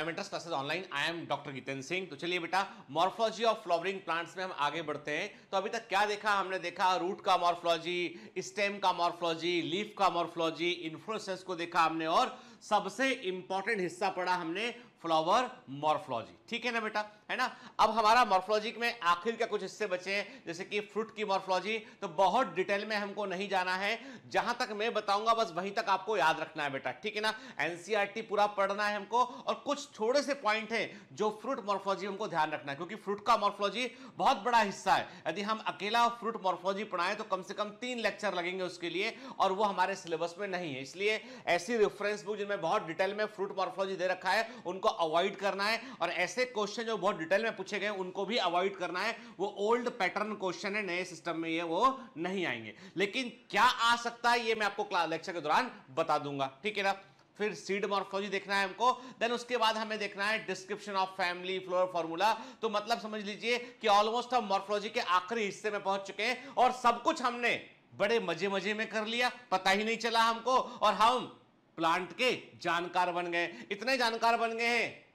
Biometrics classes online I am doctor Gitendra Singh तो चलिए बेटा मॉर्फोलॉजी ऑफ फ्लावरिंग प्लांट्स में हम आगे बढ़ते हैं तो अभी तक क्या देखा हमने देखा रूट का मॉर्फोलॉजी स्टेम का मॉर्फोलॉजी लीफ का मॉर्फोलॉजी इन्फ्लोसेंस को देखा हमने और सबसे इंपॉर्टेंट हिस्सा पढ़ा हमने फ्लावर मॉर्फोलॉजी ठीक है ना बेटा है ना अब हमारा मॉर्फोलॉजी में आखिर का कुछ हिस्से बचे हैं जैसे कि फ्रूट की मॉर्फोलॉजी तो बहुत डिटेल में हमको नहीं जाना है जहां तक मैं बताऊंगा बस वहीं तक आपको याद रखना है बेटा ठीक है ना एनसीआरटी e पूरा पढ़ना है हमको और कुछ थोड़े से पॉइंट हैं जो फ्रूट मॉर्फोलॉजी हमको ध्यान रखना है क्योंकि फ्रूट का मॉर्फोलॉजी बहुत बड़ा हिस्सा है यदि हम अकेला फ्रूट मॉर्फोलॉजी पढ़ाएं तो कम से कम तीन लेक्चर लगेंगे उसके लिए और वो हमारे सिलेबस में नहीं है इसलिए ऐसी रेफरेंस बुक जिनमें बहुत डिटेल में फ्रूट मॉर्फोलॉजी दे रखा है उनको अवॉइड करना है और ऐसे ऐसे क्वेश्चन जो बहुत डिटेल में पूछे गए उनको भी अवॉइड करना है वो ओल्ड पैटर्न क्वेश्चन है नए सिस्टम में ये वो नहीं आएंगे लेकिन क्या आ सकता है ये मैं आपको लेक्चर के दौरान बता दूंगा ठीक है ना फिर सीड मॉर्फोलॉजी देखना है हमको देन उसके बाद हमें देखना है description of family floral formula तो मतलब समझ लीजिए कि ऑलमोस्ट हम मॉर्फोलॉजी के आखिरी हिस्से में पहुंच चुके हैं और सब कुछ हमने बड़े मजे मजे में कर लिया पता ही नहीं चला हमको और हम प्लांट के जानकार बन गए इतने जानकार बन गए हैं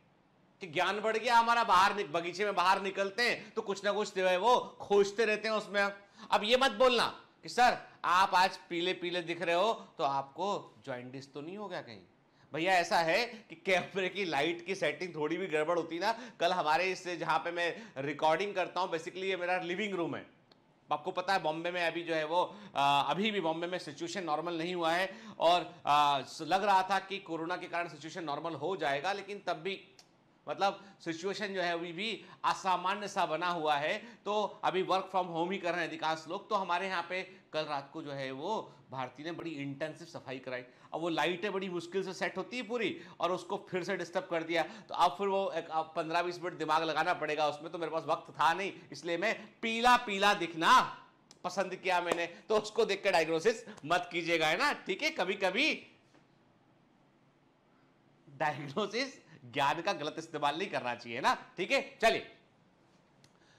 कि ज्ञान बढ़ गया हमारा बाहर बगीचे में बाहर निकलते हैं तो कुछ ना कुछ जो है वो खोजते रहते हैं उसमें अब ये मत बोलना कि सर आप आज पीले पीले दिख रहे हो तो आपको ज्वाइंटिस तो नहीं हो गया कहीं भैया ऐसा है कि कैमरे की लाइट की सेटिंग थोड़ी भी गड़बड़ होती ना कल हमारे इससे जहाँ पे मैं रिकॉर्डिंग करता हूँ बेसिकली ये मेरा लिविंग रूम है आपको पता है बॉम्बे में अभी जो है वो आ, अभी भी बॉम्बे में सिचुएशन नॉर्मल नहीं हुआ है और आ, लग रहा था कि कोरोना के कारण सिचुएशन नॉर्मल हो जाएगा लेकिन तब भी मतलब सिचुएशन जो है अभी भी असामान्य सा बना हुआ है तो अभी वर्क फ्रॉम होम ही कर रहे हैं अधिकांश लोग तो हमारे यहाँ पे कल रात को जो है वो भारती ने बड़ी इंटेंसिव सफाई कराई अब वो लाइटें बड़ी मुश्किल से सेट होती है पूरी और उसको फिर से डिस्टर्ब कर दिया तो अब फिर वो पंद्रह बीस मिनट दिमाग लगाना पड़ेगा उसमें तो मेरे पास वक्त था नहीं इसलिए मैं पीला पीला दिखना पसंद किया मैंने तो उसको देख के डायग्नोसिस मत कीजिएगा है ना ठीक है कभी कभी डायग्नोसिस ज्ञान का गलत इस्तेमाल नहीं करना चाहिए ना ठीक है चलिए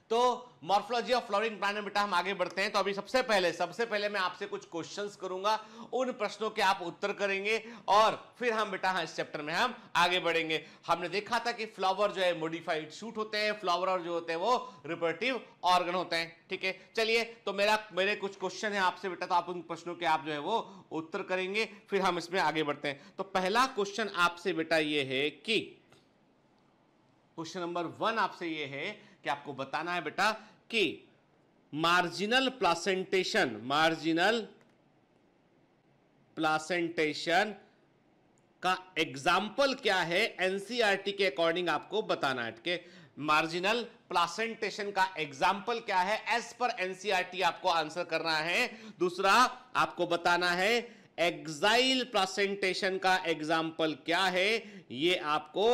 तो मॉर्फोलॉजी ऑफ फ्लोरिंग प्लांट बेटा हम आगे बढ़ते हैं तो अभी सबसे पहले सबसे पहले मैं आपसे कुछ क्वेश्चंस करूंगा उन प्रश्नों के आप उत्तर करेंगे और फिर हम बेटा हाँ इस चैप्टर में हम आगे बढ़ेंगे हमने देखा था कि फ्लावर जो है मॉडिफाइड शूट होते हैं फ्लावर जो होते हैं वो रिपोर्टिव ऑर्गन होते हैं ठीक है चलिए तो मेरा मेरे कुछ क्वेश्चन है आपसे बेटा तो आप उन प्रश्नों के आप जो है वो उत्तर करेंगे फिर हम इसमें आगे बढ़ते हैं तो पहला क्वेश्चन आपसे बेटा ये है कि क्वेश्चन नंबर वन आपसे ये है कि आपको बताना है बेटा कि मार्जिनल प्लासेंटेशन मार्जिनल प्लासेंटेशन का एग्जाम्पल क्या है एनसीईआरटी e के अकॉर्डिंग आपको बताना है ठीक है मार्जिनल प्लासेंटेशन का एग्जाम्पल क्या है एस पर एनसीईआरटी e आपको आंसर करना है दूसरा आपको बताना है एक्साइल प्लासेंटेशन का एग्जाम्पल क्या है ये आपको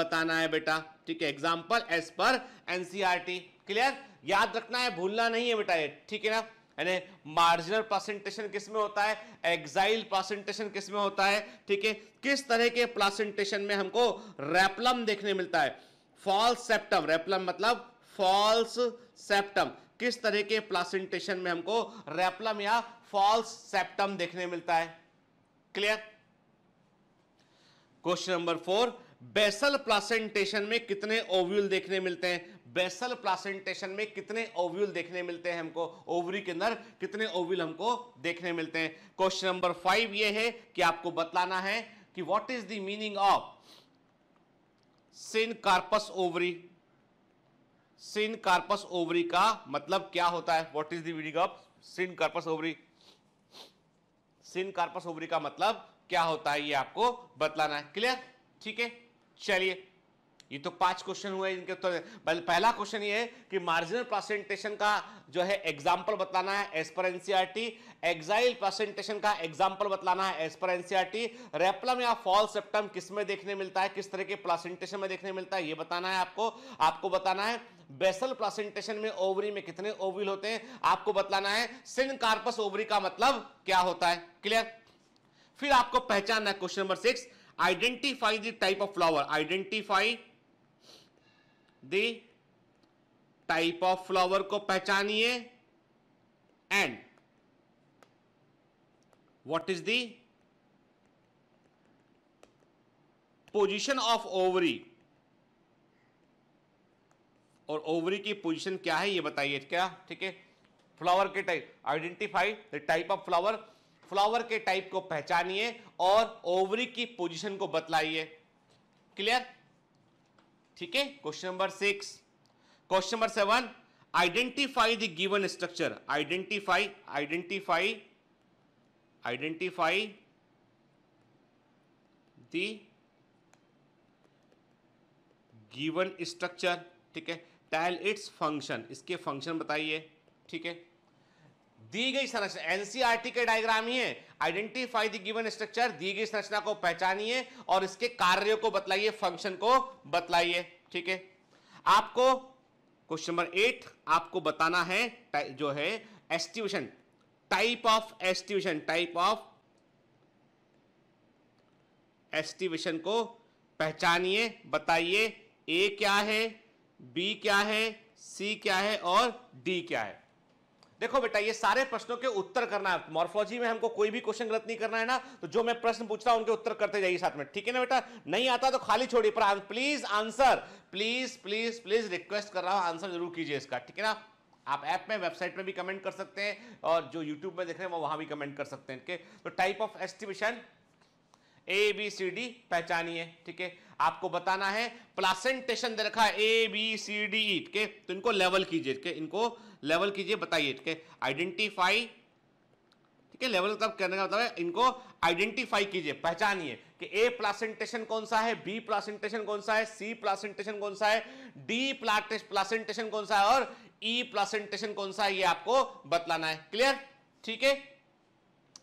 बताना है बेटा ठीक है एग्जाम्पल एज पर एनसीआरटी क्लियर याद रखना है भूलना नहीं है बेटा ये ठीक है ना यानी मार्जिनल प्लासेंटेशन किस में होता है एग्जाइल प्लासेंटेशन किस में होता है ठीक है किस तरह के प्लासेंटेशन में हमको रेपलम देखने मिलता है फॉल्स सेप्टम रेपलम मतलब फॉल्स सेप्टम किस तरह के प्लासेंटेशन में हमको रेपलम या फॉल्स सेप्टम देखने मिलता है clear question number four basal placentation में कितने ओव्यूल देखने मिलते हैं बेसल प्लासेंटेशन में कितने ओव्यूल देखने मिलते हैं हमको ओवरी के अंदर कितने ओव्यूल हमको देखने मिलते हैं क्वेश्चन नंबर फाइव ये है कि आपको बतलाना है कि what is the meaning of syncarpous ovary syncarpous ovary का मतलब क्या होता है what is the meaning of syncarpous ovary syncarpous ovary का मतलब क्या होता है ये आपको बतलाना है क्लियर ठीक है चलिए ये तो पांच क्वेश्चन हुए इनके उत्तर तो पहला क्वेश्चन ये है कि मार्जिनल प्रेजेंटेशन का जो है एग्जाम्पल बतलाना है एस पर एनसीआरटी एक्साइल प्रेजेंटेशन का एग्जाम्पल बतलाना है एस पर एनसीआरटी रेपलम या फॉल सेप्टम किस में देखने मिलता है किस तरह के प्रेजेंटेशन में देखने मिलता है ये बताना है आपको आपको बताना है बेसल प्रेजेंटेशन में ओवरी में कितने ओविल होते हैं आपको बताना है कार्पस ओवरी का मतलब क्या होता है क्लियर फिर आपको पहचानना है question number six identify the type of flower identify the type of flower को पहचानिए and what is the position of ovary और ओवरी की पोजीशन क्या है ये बताइए क्या ठीक है फ्लावर के type identify the type of flower flower के टाइप को पहचानिए और ओवरी की पोजीशन को बतलाइए क्लियर ठीक है question number six question number seven identify the given structure identify identify identify the given structure ठीक है टेल इट्स फंक्शन इसके फंक्शन बताइए ठीक है दी गई संरचना एनसीआरटी e के डायग्राम ही है आइडेंटिफाई दी गिवन स्ट्रक्चर दी गई संरचना को पहचानिए और इसके कार्यों को बतलाइए फंक्शन को बतलाइए ठीक है आपको क्वेश्चन नंबर एट आपको बताना है जो है aestivation type of aestivation type of aestivation को पहचानिए बताइए ए क्या है बी क्या है सी क्या है और डी क्या है देखो बेटा ये सारे प्रश्नों के उत्तर करना है मॉर्फोलॉजी में हमको कोई भी क्वेश्चन गलत नहीं करना है ना तो जो मैं प्रश्न पूछता हूं उनके उत्तर करते जाइए साथ में ठीक है ना बेटा नहीं आता तो खाली छोड़िए पर please answer please please please request कर रहा हूं आंसर जरूर कीजिए इसका ठीक है ना आप ऐप में वेबसाइट में भी कमेंट कर सकते हैं और जो यूट्यूब में देख रहे हैं वो वहां भी कमेंट कर सकते हैं ठीक है तो type of aestivation A B C D पहचानिए ठीक है आपको बताना है प्लासेंटेशन दे रखा है ए बी सी डी ठीक है तो इनको लेवल कीजिए ठीक है इनको लेवल कीजिए बताइए ठीक है आइडेंटिफाई ठीक है लेवल तब कहने का मतलब है इनको आइडेंटिफाई कीजिए पहचानिए कि ए प्लासेंटेशन कौन सा है बी प्लासेंटेशन कौन सा है सी प्लासेंटेशन कौन सा है डी प्लासेंटेशन कौन सा है और ई e प्लासेंटेशन कौन सा है ये आपको बतलाना है क्लियर ठीक है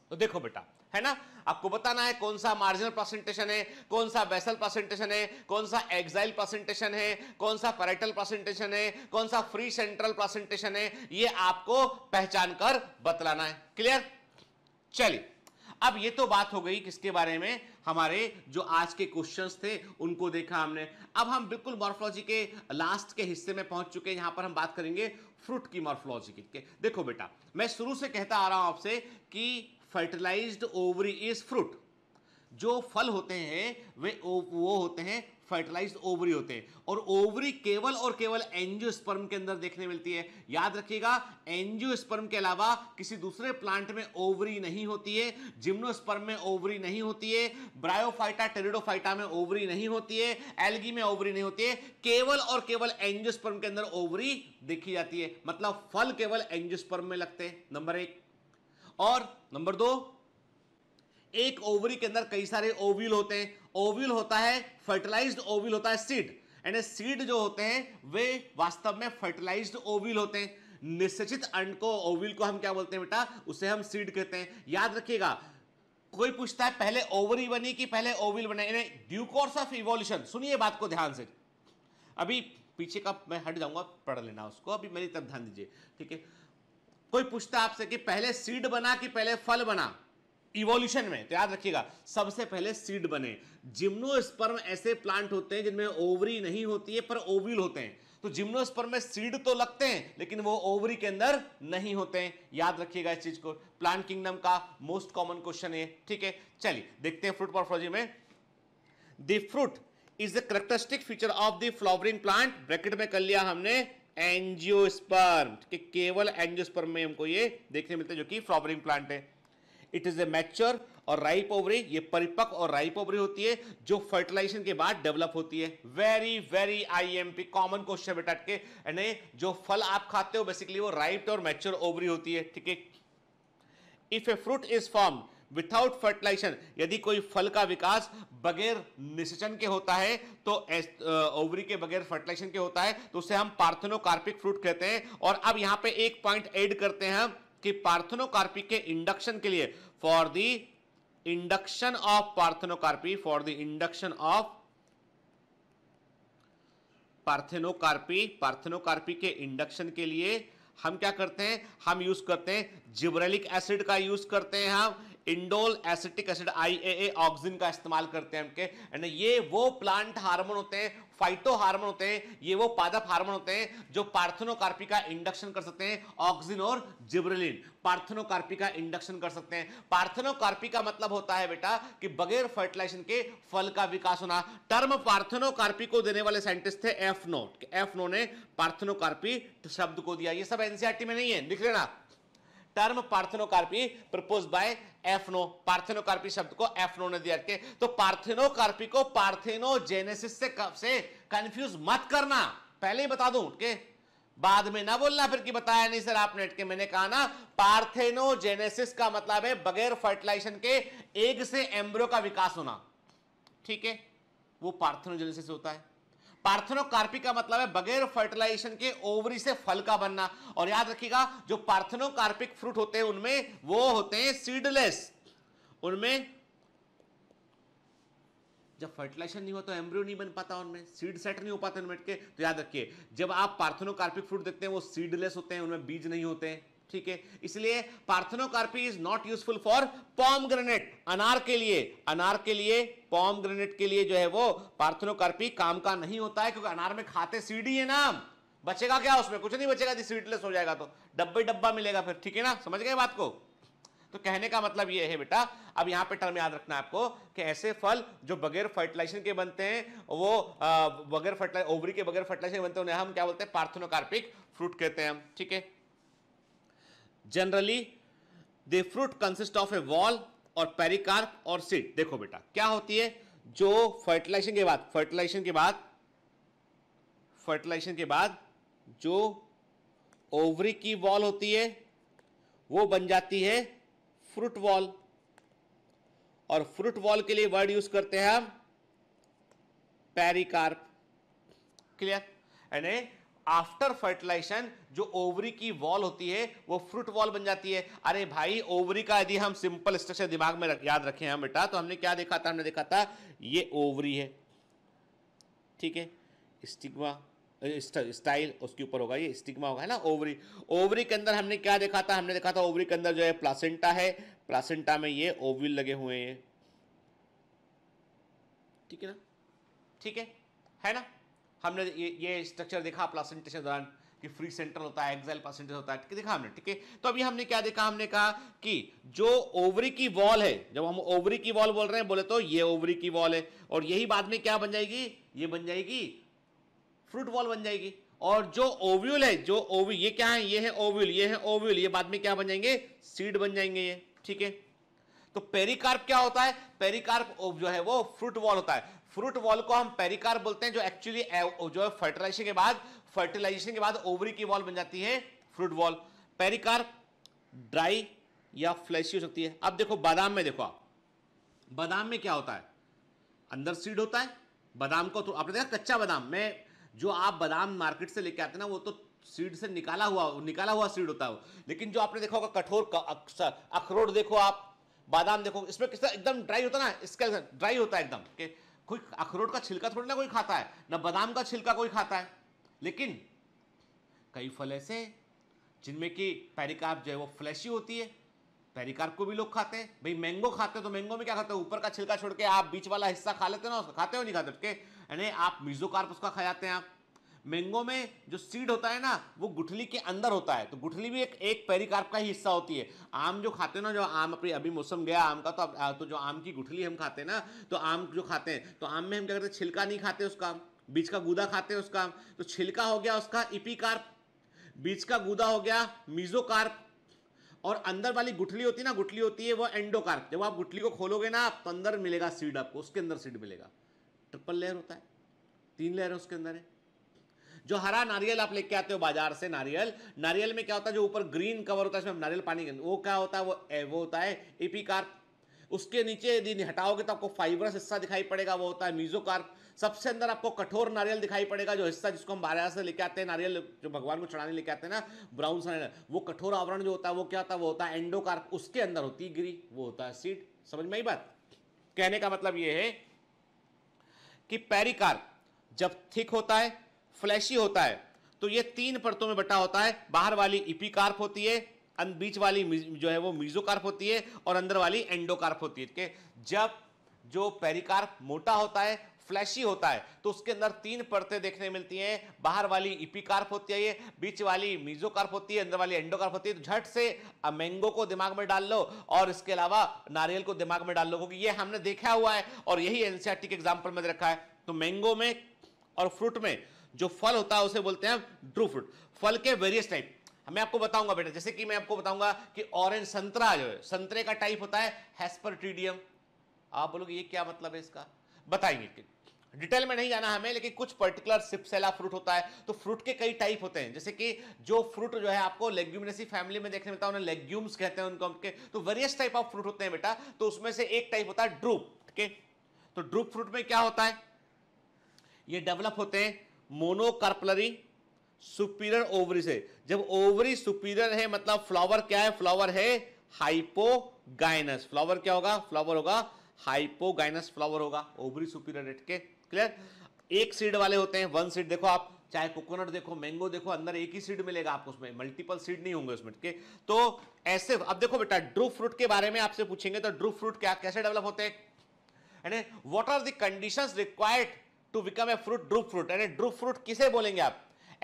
तो देखो बेटा है ना आपको बताना है कौन सा मार्जिनल प्रेजेंटेशन है कौन सा बेसल प्रेजेंटेशन है कौन सा एक्साइल प्रेजेंटेशन है कौन सा पैरेटल प्रेजेंटेशन है कौन सा फ्री सेंट्रल प्रेजेंटेशन है ये आपको पहचान कर बतलाना है क्लियर चलिए अब ये तो बात हो गई किसके बारे में हमारे जो आज के क्वेश्चंस थे उनको देखा हमने अब हम बिल्कुल मॉर्फोलॉजी के लास्ट के हिस्से में पहुंच चुके हैं यहां पर हम बात करेंगे फ्रूट की मॉर्फोलॉजी की देखो बेटा मैं शुरू से कहता आ रहा हूं आपसे कि फर्टिलाइज्ड ओवरी इज फ्रूट जो फल होते हैं वे वो होते हैं फर्टिलाइज्ड ओवरी होते हैं और ओवरी केवल और केवल एंजियोस्पर्म के अंदर देखने मिलती है याद रखिएगा एंजियोस्पर्म के अलावा किसी दूसरे प्लांट में ओवरी नहीं होती है जिम्नोस्पर्म में ओवरी नहीं होती है ब्रायोफाइटा टेरिडोफाइटा में ओवरी नहीं होती है एल्गी में ओवरी नहीं होती है केवल और केवल एंजियोस्पर्म के अंदर ओवरी देखी जाती है मतलब फल केवल एंजियोस्पर्म में लगते हैं नंबर एक और नंबर दो एक ओवरी के अंदर कई सारे ओव्यूल होते हैं ओव्यूल होता है फर्टिलाइज्ड ओव्यूल होता है सीड एंड सीड जो होते हैं वे वास्तव में फर्टिलाइज्ड ओव्यूल होते हैं निश्चित अंड को ओविल को हम क्या बोलते हैं बेटा उसे हम सीड कहते हैं याद रखिएगा कोई पूछता है पहले ओवरी बनी कि पहले ओविल बने ड्यू कोर्स ऑफ इवोल्यूशन सुनिए बात को ध्यान से अभी पीछे का मैं हट जाऊंगा पढ़ लेना उसको अभी मेरी तरफ ध्यान दीजिए ठीक है कोई पूछता आपसे कि पहले सीड बना कि पहले फल बना इवोल्यूशन में तो याद रखिएगा सबसे पहले सीड बने जिम्नोस्पर्म ऐसे प्लांट होते हैं जिनमें ओवरी नहीं होती है पर ओविल होते हैं तो जिम्नोस्पर्म में सीड तो लगते हैं लेकिन वो ओवरी के अंदर नहीं होते हैं याद रखिएगा इस चीज को प्लांट किंगडम का मोस्ट कॉमन क्वेश्चन है ठीक है चलिए देखते हैं फ्रूट पॉर्फोलॉजी में the fruit is the characteristic feature of the flowering plant bracket में कर लिया हमने एंजियोस्पर्म के केवल एंजियोस्पर्म में हमको ये देखने मिलते हैं जो कि फ्लावरिंग प्लांट है इट इज ए मैच्योर और राइप ओवरी ये परिपक्व और राइप ओवरी होती है जो फर्टिलाइजेशन के बाद डेवलप होती है very very IMP common question बेटा के यानी जो फल आप खाते हो बेसिकली वो राइप और मैच्योर ओवरी होती है ठीक है if a fruit is form without fertilization यदि कोई फल का विकास बगैर निषेचन के होता है तो ओवरी के बगैर फर्टिलाइजेशन के होता है तो उसे हम पार्थनोकार्पिक फ्रूट कहते हैं और अब यहां पे एक पॉइंट ऐड करते हैं कि पार्थनोकार्पिक के इंडक्शन के लिए for the induction of parthenocarpy for the induction of parthenocarpy parthenocarpy के इंडक्शन के लिए हम क्या करते हैं हम यूज करते हैं जिब्रेलिक एसिड का यूज करते हैं हम indole acetic acid I A auxin का इस्तेमाल करते हैं उनके एंड ये वो प्लांट हार्मोन होते हैं फाइटो हार्मोन होते हैं ये वो पादप हार्मोन होते हैं जो पार्थनोकार्पी का इंडक्शन कर सकते हैं ऑक्सिन और जिब्रेलिन पार्थनोकार्पी का इंडक्शन कर सकते हैं पार्थनोकार्पी का मतलब होता है बेटा कि बगैर फर्टिलाइजेशन के फल का विकास होना टर्म पार्थनोकार्पी को देने वाले साइंटिस्ट थे एफ नो एफ नो ने पार्थनोकार्पी शब्द को दिया ये सब एनसीआरटी e में नहीं है लिख लेना term parthenocarpy proposed by F Noll parthenocarpy शब्द को एफनो ने दिया के तो पार्थेनोकार्पी को पार्थेनोजेनेसिस से कब से कंफ्यूज मत करना पहले ही बता दूं के बाद में ना बोलना फिर कि बताया नहीं सर आपने के मैंने कहा ना पार्थेनोजेनेसिस का मतलब है बगैर फर्टिलाइजेशन के एक से एम्ब्रो का विकास होना ठीक है वो पार्थेनोजेनेसिस होता है पार्थनोकार्पी का मतलब है बगैर फर्टिलाइजेशन के ओवरी से फल का बनना और याद रखिएगा जो पार्थनोकार्पिक फ्रूट होते हैं उनमें वो होते हैं सीडलेस उनमें जब फर्टिलाइजेशन नहीं हो तो एम्ब्रियो नहीं बन पाता उनमें सीड सेट नहीं हो पाते उनमें के तो याद रखिए जब आप पार्थनोकार्पिक फ्रूट देखते हैं वो सीडलेस होते हैं उनमें बीज नहीं होते हैं ठीक है इसलिए parthenocarpy is not useful for pomegranate अनार के लिए अनार के लिए पॉम ग्रेनेट के लिए जो है वो पार्थनोकार्पी काम का नहीं होता है क्योंकि अनार में खाते सीढ़ी है ना बचेगा क्या उसमें कुछ नहीं बचेगा जी स्वीटलेस हो जाएगा तो डब्बे डब्बा मिलेगा फिर ठीक है ना समझ गए बात को तो कहने का मतलब ये है बेटा अब यहां पे टर्म याद रखना आपको कि ऐसे फल जो बगैर फर्टिलाइजेशन के बनते हैं वो बगैर फर्टिलाइज ओवरी के बगैर फर्टिलाइजेशन बनते हैं उन्हें हम क्या बोलते हैं पार्थनोकार्पिक फ्रूट कहते हैं हम ठीक है generally they fruit consist of a wall और पेरिकार्प और सीड देखो बेटा क्या होती है जो फर्टिलाइजेशन के बाद फर्टिलाइजेशन के बाद फर्टिलाइजेशन के बाद जो ओवरी की वॉल होती है वो बन जाती है फ्रूट वॉल और फ्रूट वॉल के लिए वर्ड यूज करते हैं हम pericarp clear and after fertilization जो ओवरी की वॉल होती है वो फ्रूट वॉल बन जाती है अरे भाई ओवरी का यदि हम सिंपल स्ट्रक्चर दिमाग में याद रखें हम बेटा तो हमने क्या देखा था हमने देखा था ये ओवरी है ठीक है स्टिग्मा स्टाइल उसके ऊपर होगा ये स्टिग्मा होगा है ना ओवरी ओवरी के अंदर हमने क्या देखा था हमने देखा था ओवरी के अंदर जो है प्लासेंटा है प्लासेंटा में ये ओविल लगे हुए हैं ठीक है ना ठीक है है ना हमने ये स्ट्रक्चर देखा प्लासेंटेशन दौरान कि फ्री सेंटर होता है एक्साइल प्लासेंटेशन होता है देखा हमने ठीक है तो अभी हमने क्या देखा हमने कहा कि जो ओवरी की वॉल है जब हम ओवरी की वॉल बोल रहे हैं बोले तो ये ओवरी की वॉल है और यही बाद में क्या बन जाएगी ये बन जाएगी फ्रूट वॉल बन जाएगी और जो ओव्यूल है जो ओव्यूल ये क्या है ये है ओव्यूल ये है ओव्यूल ये बाद में क्या बन जाएंगे सीड बन जाएंगे ये ठीक है तो पेरिकार्प क्या होता है पेरिकार्प जो है वो फ्रूट वॉल होता है फ्रूट वॉल को हम पेरिकार बोलते हैं जो एक्चुअली जो है फर्टिलाइजेशन के बाद फर्टिलाइजेशन के बाद ओवरी की वॉल बन जाती है फ्रूट वॉल पेरिकार ड्राई या फ्लैशी हो सकती है अब देखो बादाम में देखो आप बादाम में क्या होता है अंदर सीड होता है बादाम को तो आपने देखा कच्चा बादाम में जो आप बादाम मार्केट से लेके आते ना वो तो सीड से निकाला हुआ निकाला हुआ सीड होता है लेकिन जो आपने देखा होगा कठोर अखरोट देखो आप बादाम देखो इसमें किस तरह एकदम ड्राई होता है ना इसका ड्राई होता है एकदम के कोई अखरोट का छिलका थोड़ी ना कोई खाता है ना बादाम का छिलका कोई खाता है लेकिन कई फल ऐसे जिनमें कि पेरिकार्प जो है वो फ्लैशी होती है पेरिकार्प को भी लोग खाते हैं भाई मैंगो खाते हैं तो मैंगो में क्या खाते हो ऊपर का छिलका छोड़ के आप बीच वाला हिस्सा खा लेते हो ना उसका खाते हो नहीं खाते यानी आप मिजोकार्प उसका खा जाते हैं आप मैंगो में जो सीड होता है ना वो गुठली के अंदर होता है तो गुठली भी एक एक पेरिकार्प का ही हिस्सा होती है आम जो खाते हैं ना जो आम अपनी अभी मौसम गया आम का तो अब तो जो आम की गुठली हम खाते हैं ना तो आम जो खाते हैं तो आम में हम क्या करते हैं छिलका नहीं खाते उसका बीच का गूदा खाते हैं उसका तो छिलका हो गया उसका इपिकार्प बीज का गूदा हो गया मीजोकार्प और अंदर वाली गुठली होती है ना गुठली होती है वो एंडोकार्प जब आप गुठली को खोलोगे ना आप तो अंदर मिलेगा सीड आपको उसके अंदर सीड मिलेगा ट्रिपल लेयर होता है तीन लेयर उसके अंदर है जो हरा नारियल आप लेके आते हो बाजार से नारियल नारियल में क्या होता है जो ऊपर ग्रीन कवर होता है इसमें नारियल पानी वो क्या होता है वो ए, वो होता है एपीकार्प उसके नीचे यदि हटाओगे तो आपको फाइबरस हिस्सा दिखाई पड़ेगा वो होता है मीजोकार्प सबसे अंदर आपको कठोर नारियल दिखाई पड़ेगा जो हिस्सा जिसको हम बारह से लेके आते हैं नारियल जो भगवान को चढ़ाने लेके आते हैं ना ब्राउन सा वो कठोर आवरण जो होता है वो क्या होता है वो होता है एंडोकार्प उसके अंदर होती है गिरी वो होता है सीड समझ में आई बात कहने का मतलब ये है कि पेरिकार्प जब थिक होता है फ्लैशी होता है तो ये तीन परतों में बटा होता है बाहर वाली इपीकार्प होती है बीच वाली जो है वो मीजोकार्प होती है और अंदर वाली एंडोकार्प होती है जब जो पेरिकार्प मोटा होता है फ्लैशी होता है तो उसके अंदर तीन परतें देखने मिलती हैं बाहर वाली इपिकार्प होती है ये बीच वाली मीजोकार्प होती है अंदर वाली एंडोकार्प होती है तो झट से मैंगो को दिमाग में डाल लो और इसके अलावा नारियल को दिमाग में डाल लो क्योंकि ये हमने देखा हुआ है और यही एनसीआरटी के एग्जाम्पल में रखा है तो मैंगो में और फ्रूट में जो फल होता है उसे बोलते हैं ड्रू फ्रूट फल के वेरियस टाइप मैं आपको बताऊंगा बेटा जैसे कि मैं आपको बताऊंगा कि ऑरेंज संतरा जो है संतरे का टाइप होता है हेस्परटीडियम आप बोलोगे ये क्या मतलब है इसका बताएंगे डिटेल में नहीं जाना हमें लेकिन कुछ पर्टिकुलर सिपसेला फ्रूट होता है तो फ्रूट के कई टाइप होते हैं जैसे कि जो फ्रूट जो है आपको लेग्यूमिनसी फैमिली में देखने मिलता है उन्हें लेग्यूम्स कहते हैं उनको के तो वेरियस टाइप ऑफ फ्रूट होते हैं बेटा तो उसमें से एक टाइप होता है ड्रूप ठीक है तो ड्रूप फ्रूट में क्या होता है ये डेवलप होते हैं मोनोकार्पलरी सुपीरियर ओवरी से जब ओवरी सुपीरियर है मतलब फ्लावर क्या है फ्लावर है हाइपोगाइनस फ्लावर क्या होगा फ्लावर होगा हाइपोगाइनस फ्लावर होगा ओवरी सुपीरियर रेट के क्लियर एक सीड वाले होते हैं वन सीड देखो आप चाहे कोकोनट देखो मैंगो देखो अंदर एक ही सीड मिलेगा आपको उसमें मल्टीपल सीड नहीं होंगे उसमें के तो ऐसे अब देखो बेटा ड्रू फ्रूट के बारे में आपसे पूछेंगे तो ड्रू फ्रूट क्या कैसे डेवलप होते हैं what are the conditions required to become a fruit drupe fruit यानी ड्रूप फ्रूट किसे बोलेंगे आप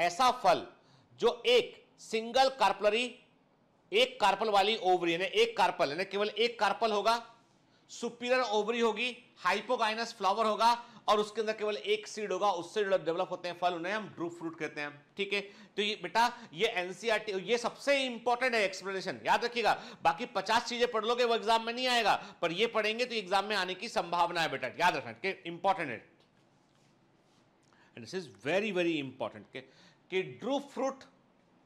ऐसा फल जो एक सिंगल कार्पलरी एक कार्पल वाली ओवरी यानी एक कार्पल यानी केवल एक कार्पल होगा सुपीरियर ओवरी होगी हाइपोगाइनस फ्लावर होगा और उसके अंदर केवल एक सीड होगा उससे डेवलप होते हैं फल उन्हें हम ड्रूप फ्रूट कहते हैं ठीक है तो ये बेटा ये एनसीआरटी e ये सबसे इंपॉर्टेंट है एक्सप्लेनेशन याद रखिएगा बाकी पचास चीजें पढ़ लोगे वो एग्जाम में नहीं आएगा पर ये पढ़ेंगे तो एग्जाम में आने की संभावना है बेटा याद रखना इंपॉर्टेंट है and this is very very important के कि ड्रू फ्रूट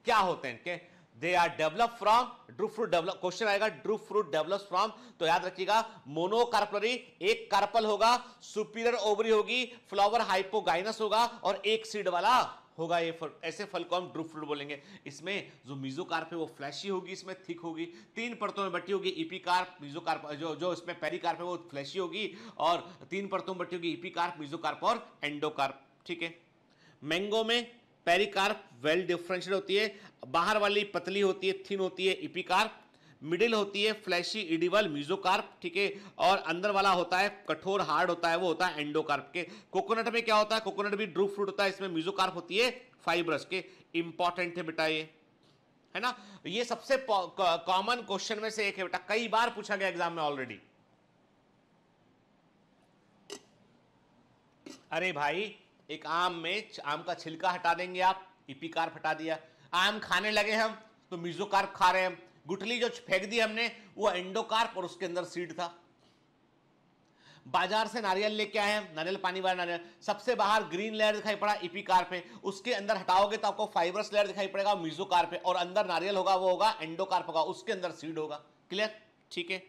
क्या होते हैं के they are develop from drupe fruit develop question आएगा ड्रू फ्रूट डेवलप फ्रॉम तो याद रखिएगा मोनोकार्पलरी एक कार्पल होगा सुपीरियर ओवरी होगी फ्लावर हाइपोगाइनस होगा और एक सीड वाला होगा ये फल ऐसे फल को हम ड्रू फ्रूट बोलेंगे इसमें जो मिजोकार्प है वो फ्लैशी होगी इसमें थिक होगी तीन परतों में बटी होगी ईपी इपीकार्प मिजोकार्प जो जो इसमें पेरी कार्प है वो फ्लैशी होगी और तीन परतों में बटी होगी ईपी इपीकार्प मिजोकार्प और एंडोकार्प ठीक है मैंगो में पेरिकार्प वेल डिफ्रेंशियड होती है बाहर वाली पतली होती है थिन होती है इपिकार्प मिडिल होती है फ्लैशी इडिवल म्यूजोकार्प ठीक है और अंदर वाला होता है कठोर हार्ड होता है वो होता है एंडोकार्प के कोकोनट में क्या होता है कोकोनट भी ड्रू फ्रूट होता है इसमें म्यूजोकार्प होती है फाइबरस के इंपॉर्टेंट है बेटा ये है ना ये सबसे कॉमन क्वेश्चन में से एक है बेटा कई बार पूछा गया एग्जाम में ऑलरेडी अरे भाई एक आम में आम का छिलका हटा देंगे आप ईपी कार्प हटा दिया आम खाने लगे हम तो मिजोकार्प खा रहे हैं हम गुठली जो फेंक दी हमने वो एंडोकार्प और उसके अंदर सीड था बाजार से नारियल लेके आए हैं नारियल पानी वाला नारियल सबसे बाहर ग्रीन लेयर दिखाई पड़ा इपी कार पे उसके अंदर हटाओगे तो आपको फाइबरस लेयर दिखाई पड़ेगा मीजो कार पे और अंदर नारियल होगा वो होगा एंडोकार्प होगा उसके अंदर सीड होगा क्लियर ठीक है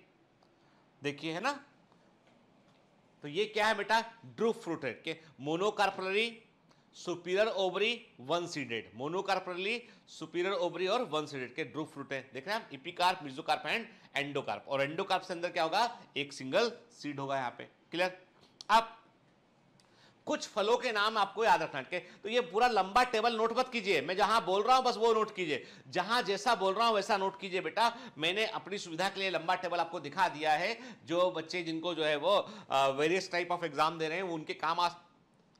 देखिए है ना तो ये क्या है बेटा ड्रूप फ्रूट है monocarpellary superior ovary one seeded monocarpellary superior ovary और वन सीडेड के ड्रूप फ्रूट है देख रहे हैं हम इपिकार्प मिजोकार्प एंड एंडोकार्प और एंडोकार्प से अंदर क्या होगा एक सिंगल सीड होगा यहाँ पे क्लियर अब कुछ फलों के नाम आपको याद रखना के तो ये पूरा लंबा टेबल नोट मत कीजिए मैं जहां बोल रहा हूं बस वो नोट कीजिए जहां जैसा बोल रहा हूं वैसा नोट कीजिए बेटा मैंने अपनी सुविधा के लिए लंबा टेबल आपको दिखा दिया है जो बच्चे जिनको जो है वो वेरियस टाइप ऑफ एग्जाम दे रहे हैं उनके काम आ,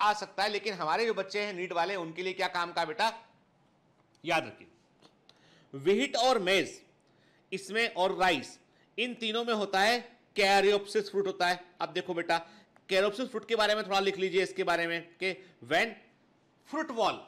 आ सकता है लेकिन हमारे जो बच्चे हैं नीट वाले उनके लिए क्या काम का बेटा याद रखिए विहिट और मेज इसमें और राइस इन तीनों में होता है कैरियोप्सिस फ्रूट होता है अब देखो बेटा कैरोप्सिस फ्रूट के बारे में थोड़ा लिख लीजिए इसके बारे में कि when fruit wall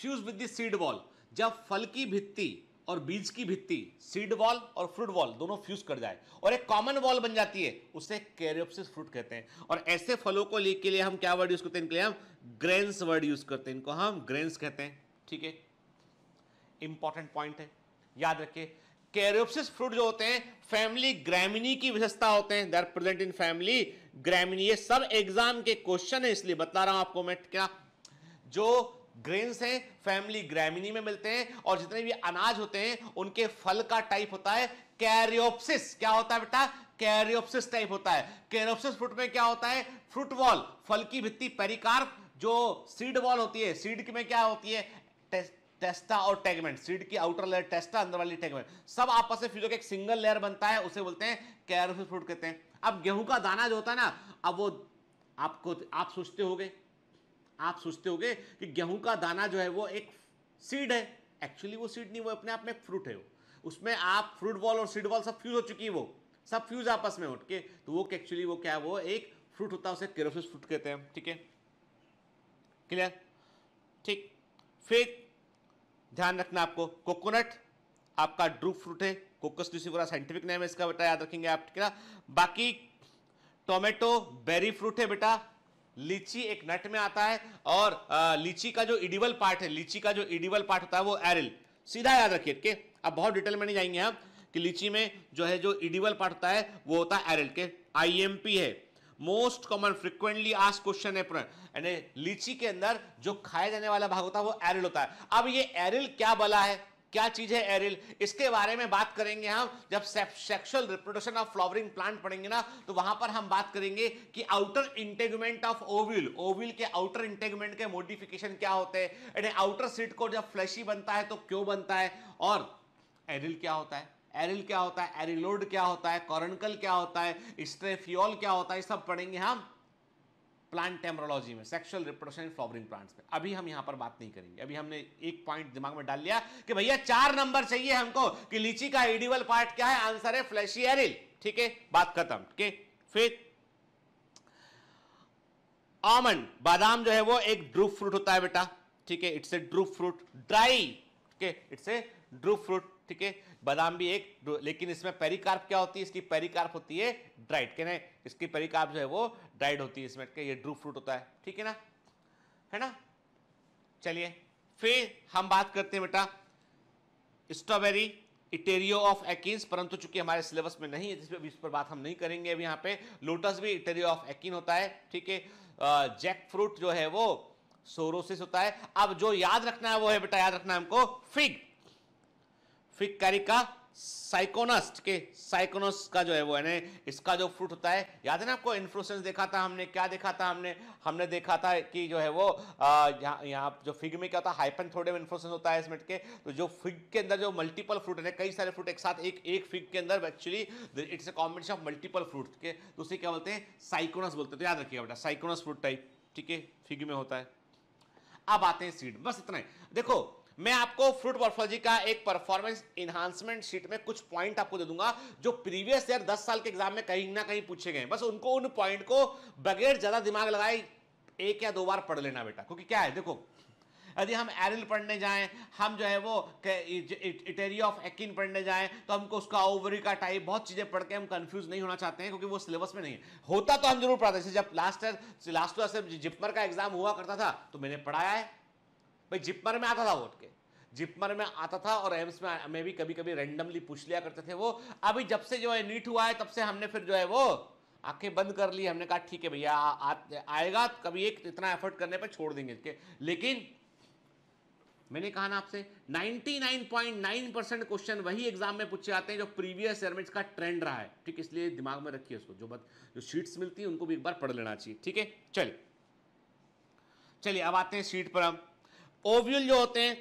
fuse with the seed wall जब फल की भित्ति और बीज की भित्ति सीड वॉल और फ्रूट वॉल दोनों फ्यूज कर जाए और एक कॉमन वॉल बन जाती है उसे कैरियोप्सिस फ्रूट कहते हैं और ऐसे फलों को लेके के लिए हम क्या वर्ड यूज करते हैं इनके लिए हम ग्रेन्स वर्ड यूज करते हैं इनको हम ग्रेन्स कहते हैं ठीक है इंपॉर्टेंट पॉइंट है याद रखिए कैरियोप्सिस फ्रूट जो होते हैं फैमिली ग्रामिनी की विशेषता होते हैं दर प्रेजेंट इन फैमिली ग्रामिनी ये सब एग्जाम के क्वेश्चन है इसलिए बता रहा हूं आपको मैं क्या जो ग्रेन्स हैं फैमिली ग्रामिनी में मिलते हैं और जितने भी अनाज होते हैं उनके फल का टाइप होता है कैरियोप्सिस क्या होता है बेटा कैरियोप्सिस टाइप होता है कैरियोप्सिस फ्रूट में क्या होता है फ्रूट वॉल फल की भित्ति पेरिकार्प जो सीड वॉल होती है सीड में क्या होती है टेस्टा और टेगमेंट सीड की आउटर लेयर टेस्टा अंदर वाली टेगमेंट सब आपस में फ्यूज होकर एक सिंगल लेयर बनता है उसे बोलते हैं कैरोसिस फ्रूट कहते हैं अब गेहूं का दाना जो होता है ना अब वो आपको आप सोचते हो आप सोचते हो कि गेहूं का दाना जो है वो एक सीड है एक्चुअली वो सीड नहीं वो अपने आप में एक फ्रूट है वो उसमें आप फ्रूट बॉल और सीड बॉल सब फ्यूज हो चुकी है वो सब फ्यूज आपस में उठ के तो वो एक्चुअली वो क्या है वो एक फ्रूट होता है उसे केरोसिस फ्रूट कहते हैं ठीक है क्लियर ठीक फिर ध्यान रखना आपको कोकोनट आपका ड्रूप फ्रूट है कोकस ल्यूसिफोरा साइंटिफिक नेम है इसका बेटा याद रखेंगे आप ठीक है बाकी टोमेटो बेरी फ्रूट है बेटा लीची एक नट में आता है और लीची का जो इडिबल पार्ट है लीची का जो इडिबल पार्ट होता है वो एरिल सीधा याद रखिए के अब बहुत डिटेल में नहीं जाएंगे हम कि लीची में जो है जो इडिबल पार्ट होता है वो होता है एरिल के आई है मोस्ट कॉमन फ्रिक्वेंटली आज क्वेश्चन है यानी लीची के अंदर जो खाया जाने वाला भाग होता है वो एरिल होता है अब ये एरिल क्या बला है क्या चीज है एरिल इसके बारे में बात करेंगे हम जब sexual reproduction of flowering plant पढ़ेंगे ना तो वहां पर हम बात करेंगे कि outer integument of ovule ovule के आउटर इंटेगमेंट के मोडिफिकेशन क्या होते हैं आउटर सीट को जब फ्लैशी बनता है तो क्यों बनता है और एरिल क्या होता है एरिल क्या होता है एरिलोड क्या होता है कॉरनकल क्या होता है स्ट्रेफियोल क्या होता है सब पढ़ेंगे हम प्लांट टेमरोलॉजी में सेक्सुअल रिप्रोडक्शन फ्लॉवरिंग प्लांट्स में अभी हम यहां पर बात नहीं करेंगे अभी हमने एक पॉइंट दिमाग में डाल लिया कि भैया चार नंबर चाहिए हमको कि लीची का एडिवल पार्ट क्या है आंसर है फ्लैशी एरिल ठीक है बात खत्म ठीक है फिर आमंड बादाम जो है वो एक ड्रूप फ्रूट होता है बेटा ठीक है it's a drupe fruit dry ठीक है इट्स ए ड्रूप फ्रूट ठीक है बादाम भी एक लेकिन इसमें पेरिकार्प क्या होती है इसकी पेरिकार्प होती है ड्राइड क्या इसकी पेरिकार्प जो है वो ड्राइड होती है इसमें ये ड्रू फ्रूट होता है ठीक है ना है ना चलिए फिर हम बात करते हैं बेटा स्ट्रॉबेरी इटेरियो ऑफ एकिन्स परंतु चूंकि हमारे सिलेबस में नहीं है जिस पर इस पर बात हम नहीं करेंगे अभी यहाँ पे लोटस भी इटेरियो ऑफ एकिन होता है ठीक है जैक फ्रूट जो है वो सोरोसिस होता है अब जो याद रखना है वो है बेटा याद रखना है हमको फिग फिर कैरिका साइकोनस्ट के साइकोनस का जो है वो है ना इसका जो फ्रूट होता है याद है ना आपको इन्फ्लुएंस देखा था हमने क्या देखा था हमने हमने देखा था कि जो है वो यहाँ यहाँ जो फिग में क्या होता है हाइपन थोड़े में इन्फ्लुएंस होता है इसमें के तो जो फिग के अंदर जो मल्टीपल फ्रूट है कई सारे फ्रूट एक साथ एक एक फिग के अंदर actually it's a combination of multiple fruit के तो उसे क्या बोलते हैं साइकोनस बोलते हैं तो याद रखिएगा बेटा साइकोनस फ्रूट टाइप ठीक है फिग में होता है अब आते हैं सीड बस इतना ही देखो मैं आपको फ्रूट मॉर्फोलॉजी का एक परफॉर्मेंस इन्हांसमेंट शीट में कुछ पॉइंट आपको दे दूंगा जो प्रीवियस ईयर दस साल के एग्जाम में कहीं ना कहीं पूछे गए बस उनको उन पॉइंट को बगैर ज्यादा दिमाग लगाए एक या दो बार पढ़ लेना बेटा क्योंकि क्या है देखो यदि हम एरिल पढ़ने जाएं हम जो है वो इटेरिया ऑफ एक्न पढ़ने जाएं तो हमको उसका ओवरी का टाइप बहुत चीज़ें पढ़ के हम कंफ्यूज नहीं होना चाहते हैं क्योंकि वो सिलेबस में नहीं है होता तो हम जरूर पढ़ाते जब लास्ट ईयर लास्ट ईयर से जिपमर का एग्जाम हुआ करता था तो मैंने पढ़ाया है भाई जिपमर में आता था वोट के जिपमर में आता था और एम्स में में भी कभी कभी रेंडमली पूछ लिया करते थे वो अभी जब से जो है नीट हुआ है तब से हमने फिर जो है वो आंखें बंद कर ली हमने कहा ठीक है भैया आएगा कभी एक इतना एफर्ट करने पर छोड़ देंगे इसके लेकिन मैंने कहा ना आपसे 99.9 परसेंट क्वेश्चन वही एग्जाम में पूछे जाते हैं जो प्रीवियस ईयर में इसका ट्रेंड रहा है ठीक इसलिए दिमाग में रखिए उसको जो बत, जो शीट्स मिलती है उनको भी एक बार पढ़ लेना चाहिए ठीक है चलिए चलिए अब आते हैं शीट पर हम ओव्यूल जो होते हैं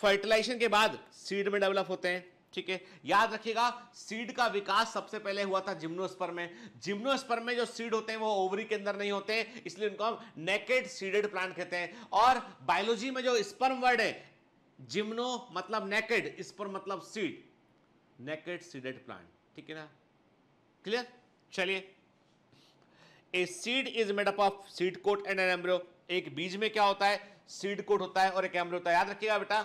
फर्टिलाइजेशन के बाद सीड में डेवलप होते हैं ठीक है याद रखिएगा सीड का विकास सबसे पहले हुआ था जिम्नोस्पर में जिम्नोस्पर में जो सीड होते हैं वो ओवरी के अंदर नहीं होते इसलिए उनको हम नेकेड सीडेड प्लांट कहते हैं और बायोलॉजी में जो स्पर्म वर्ड है जिम्नो मतलब नेकेड स्पर्म मतलब सीड नेकेड सीडेड प्लांट ठीक है ना क्लियर चलिए a seed is made up of seed coat and an embryo एक बीज में क्या होता है सीड कोट होता है और एक एम्ब्रियो होता है याद रखिएगा बेटा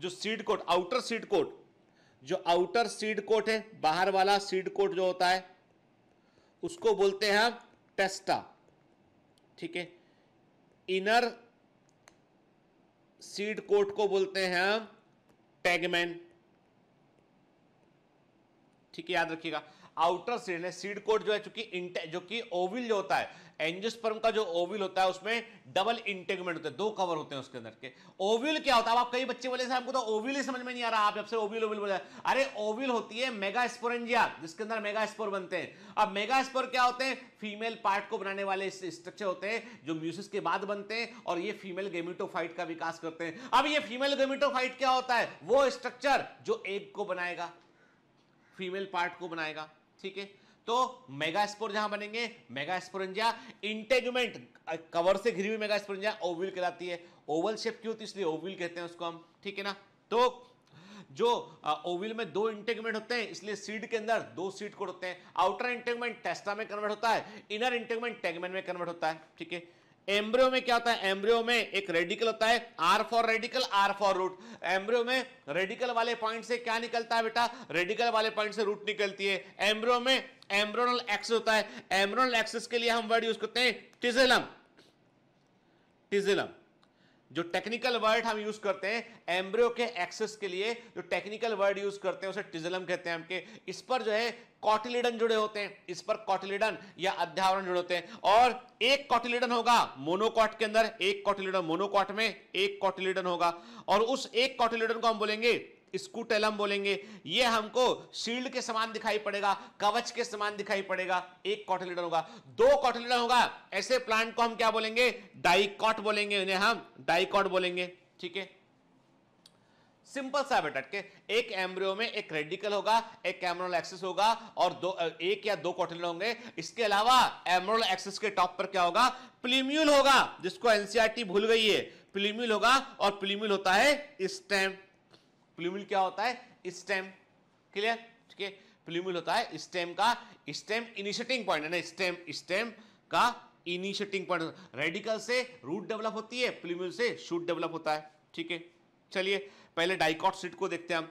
जो seed coat outer seed coat जो आउटर सीड कोट है बाहर वाला सीड कोट जो होता है उसको बोलते हैं हम टेस्टा ठीक है इनर सीड कोट को बोलते हैं हम टैगमैन ठीक है याद रखिएगा आउटर सीड सीड कोट जो है चूंकि जो कि ओविल जो होता है एंजियोस्पर्म का जो ओव्यूल होता है उसमें डबल इंटेगमेंट होते हैं दो कवर होते हैं उसके अंदर के ओव्यूल क्या होता है आप कई बच्चे बोले हमको तो ओव्यूल ही समझ में नहीं आ रहा आप जब से ओव्यूल ओव्यूल बोले अरे ओव्यूल होती है मेगा स्पोरेंजिया जिसके अंदर मेगा स्पोर बनते हैं अब मेगा स्पोर क्या होते हैं फीमेल पार्ट को बनाने वाले स्ट्रक्चर होते हैं जो म्यूसिस के बाद बनते हैं और ये फीमेल गेमिटोफाइट का विकास करते हैं अब ये फीमेल गेमिटोफाइट क्या होता है वो स्ट्रक्चर जो एग को बनाएगा फीमेल पार्ट को बनाएगा ठीक है तो मेगास्पोर जहां बनेंगे मेगास्पोरेंजिया इंटेगमेंट कवर से घिरी हुई मेगास्पोरेंजिया ओविल कहलाती है ओवल शेप की होती है इसलिए ओविल कहते हैं उसको हम ठीक है ना तो जो ओविल में दो इंटेगमेंट होते हैं इसलिए सीड के अंदर दो सीड कोड होते हैं आउटर इंटेगमेंट टेस्टा में कन्वर्ट होता है इनर इंटेगमेंट टेगमेंट में कन्वर्ट होता है ठीक है एम्ब्रियो में क्या होता है एम्ब्रियो में एक रेडिकल होता है R for radicle R for root embryo में रेडिकल वाले पॉइंट से क्या निकलता है बेटा रेडिकल वाले पॉइंट से रूट निकलती है एम्ब्रियो में एम्ब्रोनल एक्सेस होता है एम्ब्रोनल एक्सेस के लिए हम वर्ड यूज करते हैं टिजिलम टिजिलम जो टेक्निकल वर्ड हम यूज करते हैं एम्ब्रियो के एक्सेस के लिए जो टेक्निकल वर्ड यूज करते हैं उसे टिजलम कहते हैं हमके इस पर जो है कॉटिलिडन जुड़े होते हैं इस पर कॉटिलिडन या अध्यावरण जुड़े होते हैं और एक कॉटिलिडन होगा मोनोकॉट के अंदर एक कॉटिलिडन मोनोकॉट में एक कॉटिलिडन होगा और उस एक कॉटिलिडन को हम बोलेंगे स्कूटेलम बोलेंगे ये हमको शील्ड के समान दिखाई पड़ेगा कवच के समान दिखाई पड़ेगा एक कॉटिलीडन होगा दो कॉटिलीडन होगा ऐसे प्लांट को हम क्या बोलेंगे डाइकॉट बोलेंगे इन्हें हम डाइकॉट बोलेंगे ठीक है सिंपल सा बेटा के एक एम्ब्रियो में एक रेडिकल होगा एक एमरोल एक्सिस होगा और दो एक या दो कॉटिलन होंगे इसके अलावा एमरोल एक्सिस के टॉप पर क्या होगा प्लीम्यूल होगा जिसको एनसीआरटी भूल गई है प्लीम्यूल होगा और प्लीम्यूल होता है स्टेम प्लूमिल क्या होता है स्टेम क्लियर ठीक है प्लूमिल होता है स्टेम का स्टेम इनिशिएटिंग पॉइंट है ना स्टेम स्टेम का इनिशिएटिंग पॉइंट रेडिकल से रूट डेवलप होती है प्लूमिल से शूट डेवलप होता है ठीक है चलिए पहले डाइकॉट सीट को देखते हैं हम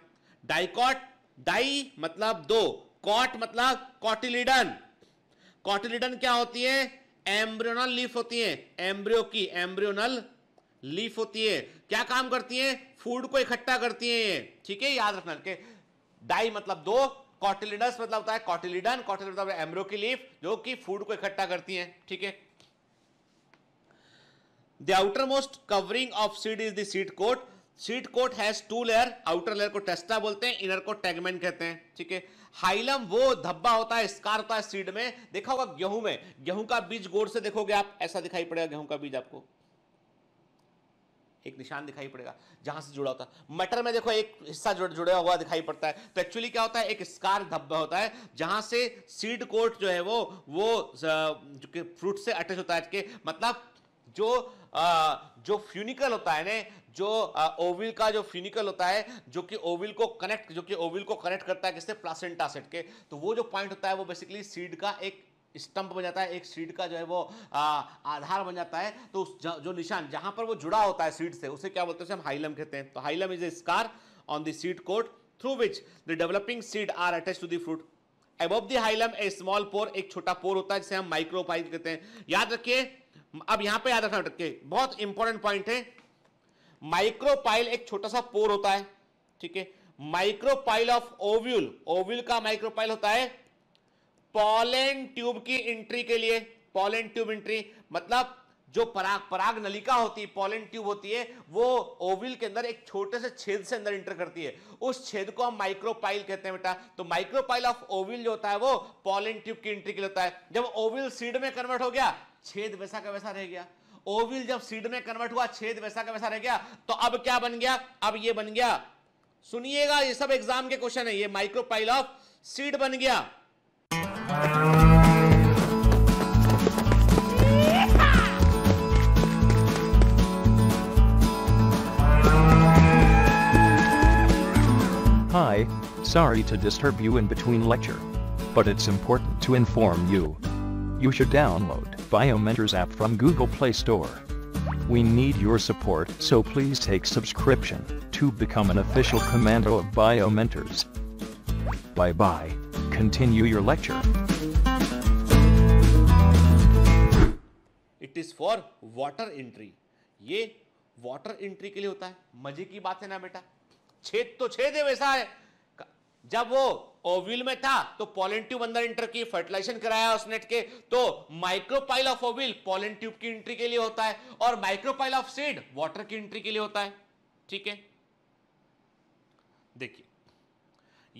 डाइकॉट डाई मतलब दो कॉट मतलब कॉटिलिडन कॉटिलिडन क्या होती है एम्ब्रियोनल लीफ होती है एम्ब्रियो की एम्ब्रियोनल लीफ होती है क्या काम करती है फूड को इकट्ठा करती है ठीक है याद रखना के डाई मतलब दो कॉटिलिडस मतलब होता है कॉटिलिडन कॉटिलिडन मतलब एमरो की लीफ जो कि फूड को इकट्ठा करती है ठीक है The outermost covering of seed is the seed coat seed coat has two layer outer layer को टेस्टा बोलते हैं इनर को टैगमेन कहते हैं ठीक है हाइलम वो धब्बा होता है स्कार होता है सीड में देखा होगा गेहूं में गेहूं का बीज गोर से देखोगे आप ऐसा दिखाई पड़ेगा गेहूं का बीज आपको एक निशान दिखाई पड़ेगा जहां से जुड़ा होता है मटर में देखो एक हिस्सा जुड़ जुड़ा हुआ दिखाई पड़ता है तो एक्चुअली क्या होता है एक स्कार धब्बा होता है जहां से सीड कोट जो है वो वो फ्रूट से अटैच होता है के मतलब जो आ, जो फ्यूनिकल होता है ने जो आ, ओविल का जो फ्यूनिकल होता है जो कि ओविल को कनेक्ट जो कि ओविल को कनेक्ट करता है किससे प्लासेंटा सेट के तो वो जो पॉइंट होता है वो बेसिकली सीड का एक स्तंभ बन जाता है एक सीट का जो है वो आ, आधार बन जाता है तो उस जो निशान जहां पर वो जुड़ा होता है सीट से उसे क्या बोलते हैं हम हाइलम कहते हैं तो hilum is a scar on the seed coat through which the developing seed are attach to the fruit above the hilum a small pore एक छोटा पोर होता है जिसे हम माइक्रोपाइल कहते हैं याद रखिए अब यहां पे याद रखना रखिए बहुत इंपॉर्टेंट पॉइंट है माइक्रोपाइल एक छोटा सा पोर होता है ठीक है माइक्रोपाइल ऑफ ओव्यूल ओव्यूल का माइक्रोपाइल होता है पॉलन ट्यूब की एंट्री के लिए पॉलन ट्यूब एंट्री मतलब जो पराग पराग नलिका होती है पॉलन ट्यूब होती है वो ओविल के अंदर एक छोटे से छेद से अंदर इंटर करती है उस छेद को हम माइक्रोपाइल कहते हैं बेटा तो माइक्रोपाइल ऑफ ओविल जो होता है वो पॉलन ट्यूब की एंट्री के लिए होता है जब ओविल सीड में कन्वर्ट हो गया छेद वैसा का वैसा रह गया ओविल जब सीड में कन्वर्ट हुआ छेद वैसा का वैसा रह गया तो अब क्या बन गया अब ये बन गया सुनिएगा ये सब एग्जाम के क्वेश्चन है ये माइक्रोपाइल ऑफ सीड बन गया Hi, sorry to disturb you in between lecture. But it's important to inform you. You should download Biomentors app from Google Play Store. We need your support, so please take subscription to become an official commando of Biomentors. Bye-bye. continue your lecture. It is for water entry. ये water entry के लिए होता है मजे की बात है ना बेटा छेद तो छेद है वैसा है जब वो ओविल में था तो पॉलन ट्यूब अंदर इंटर की फर्टिलाइजेशन कराया उस नेट के तो micropyle of ovule pollen tube की एंट्री के लिए होता है और माइक्रोपाइल ऑफ सीड वाटर की एंट्री के लिए होता है ठीक है देखिए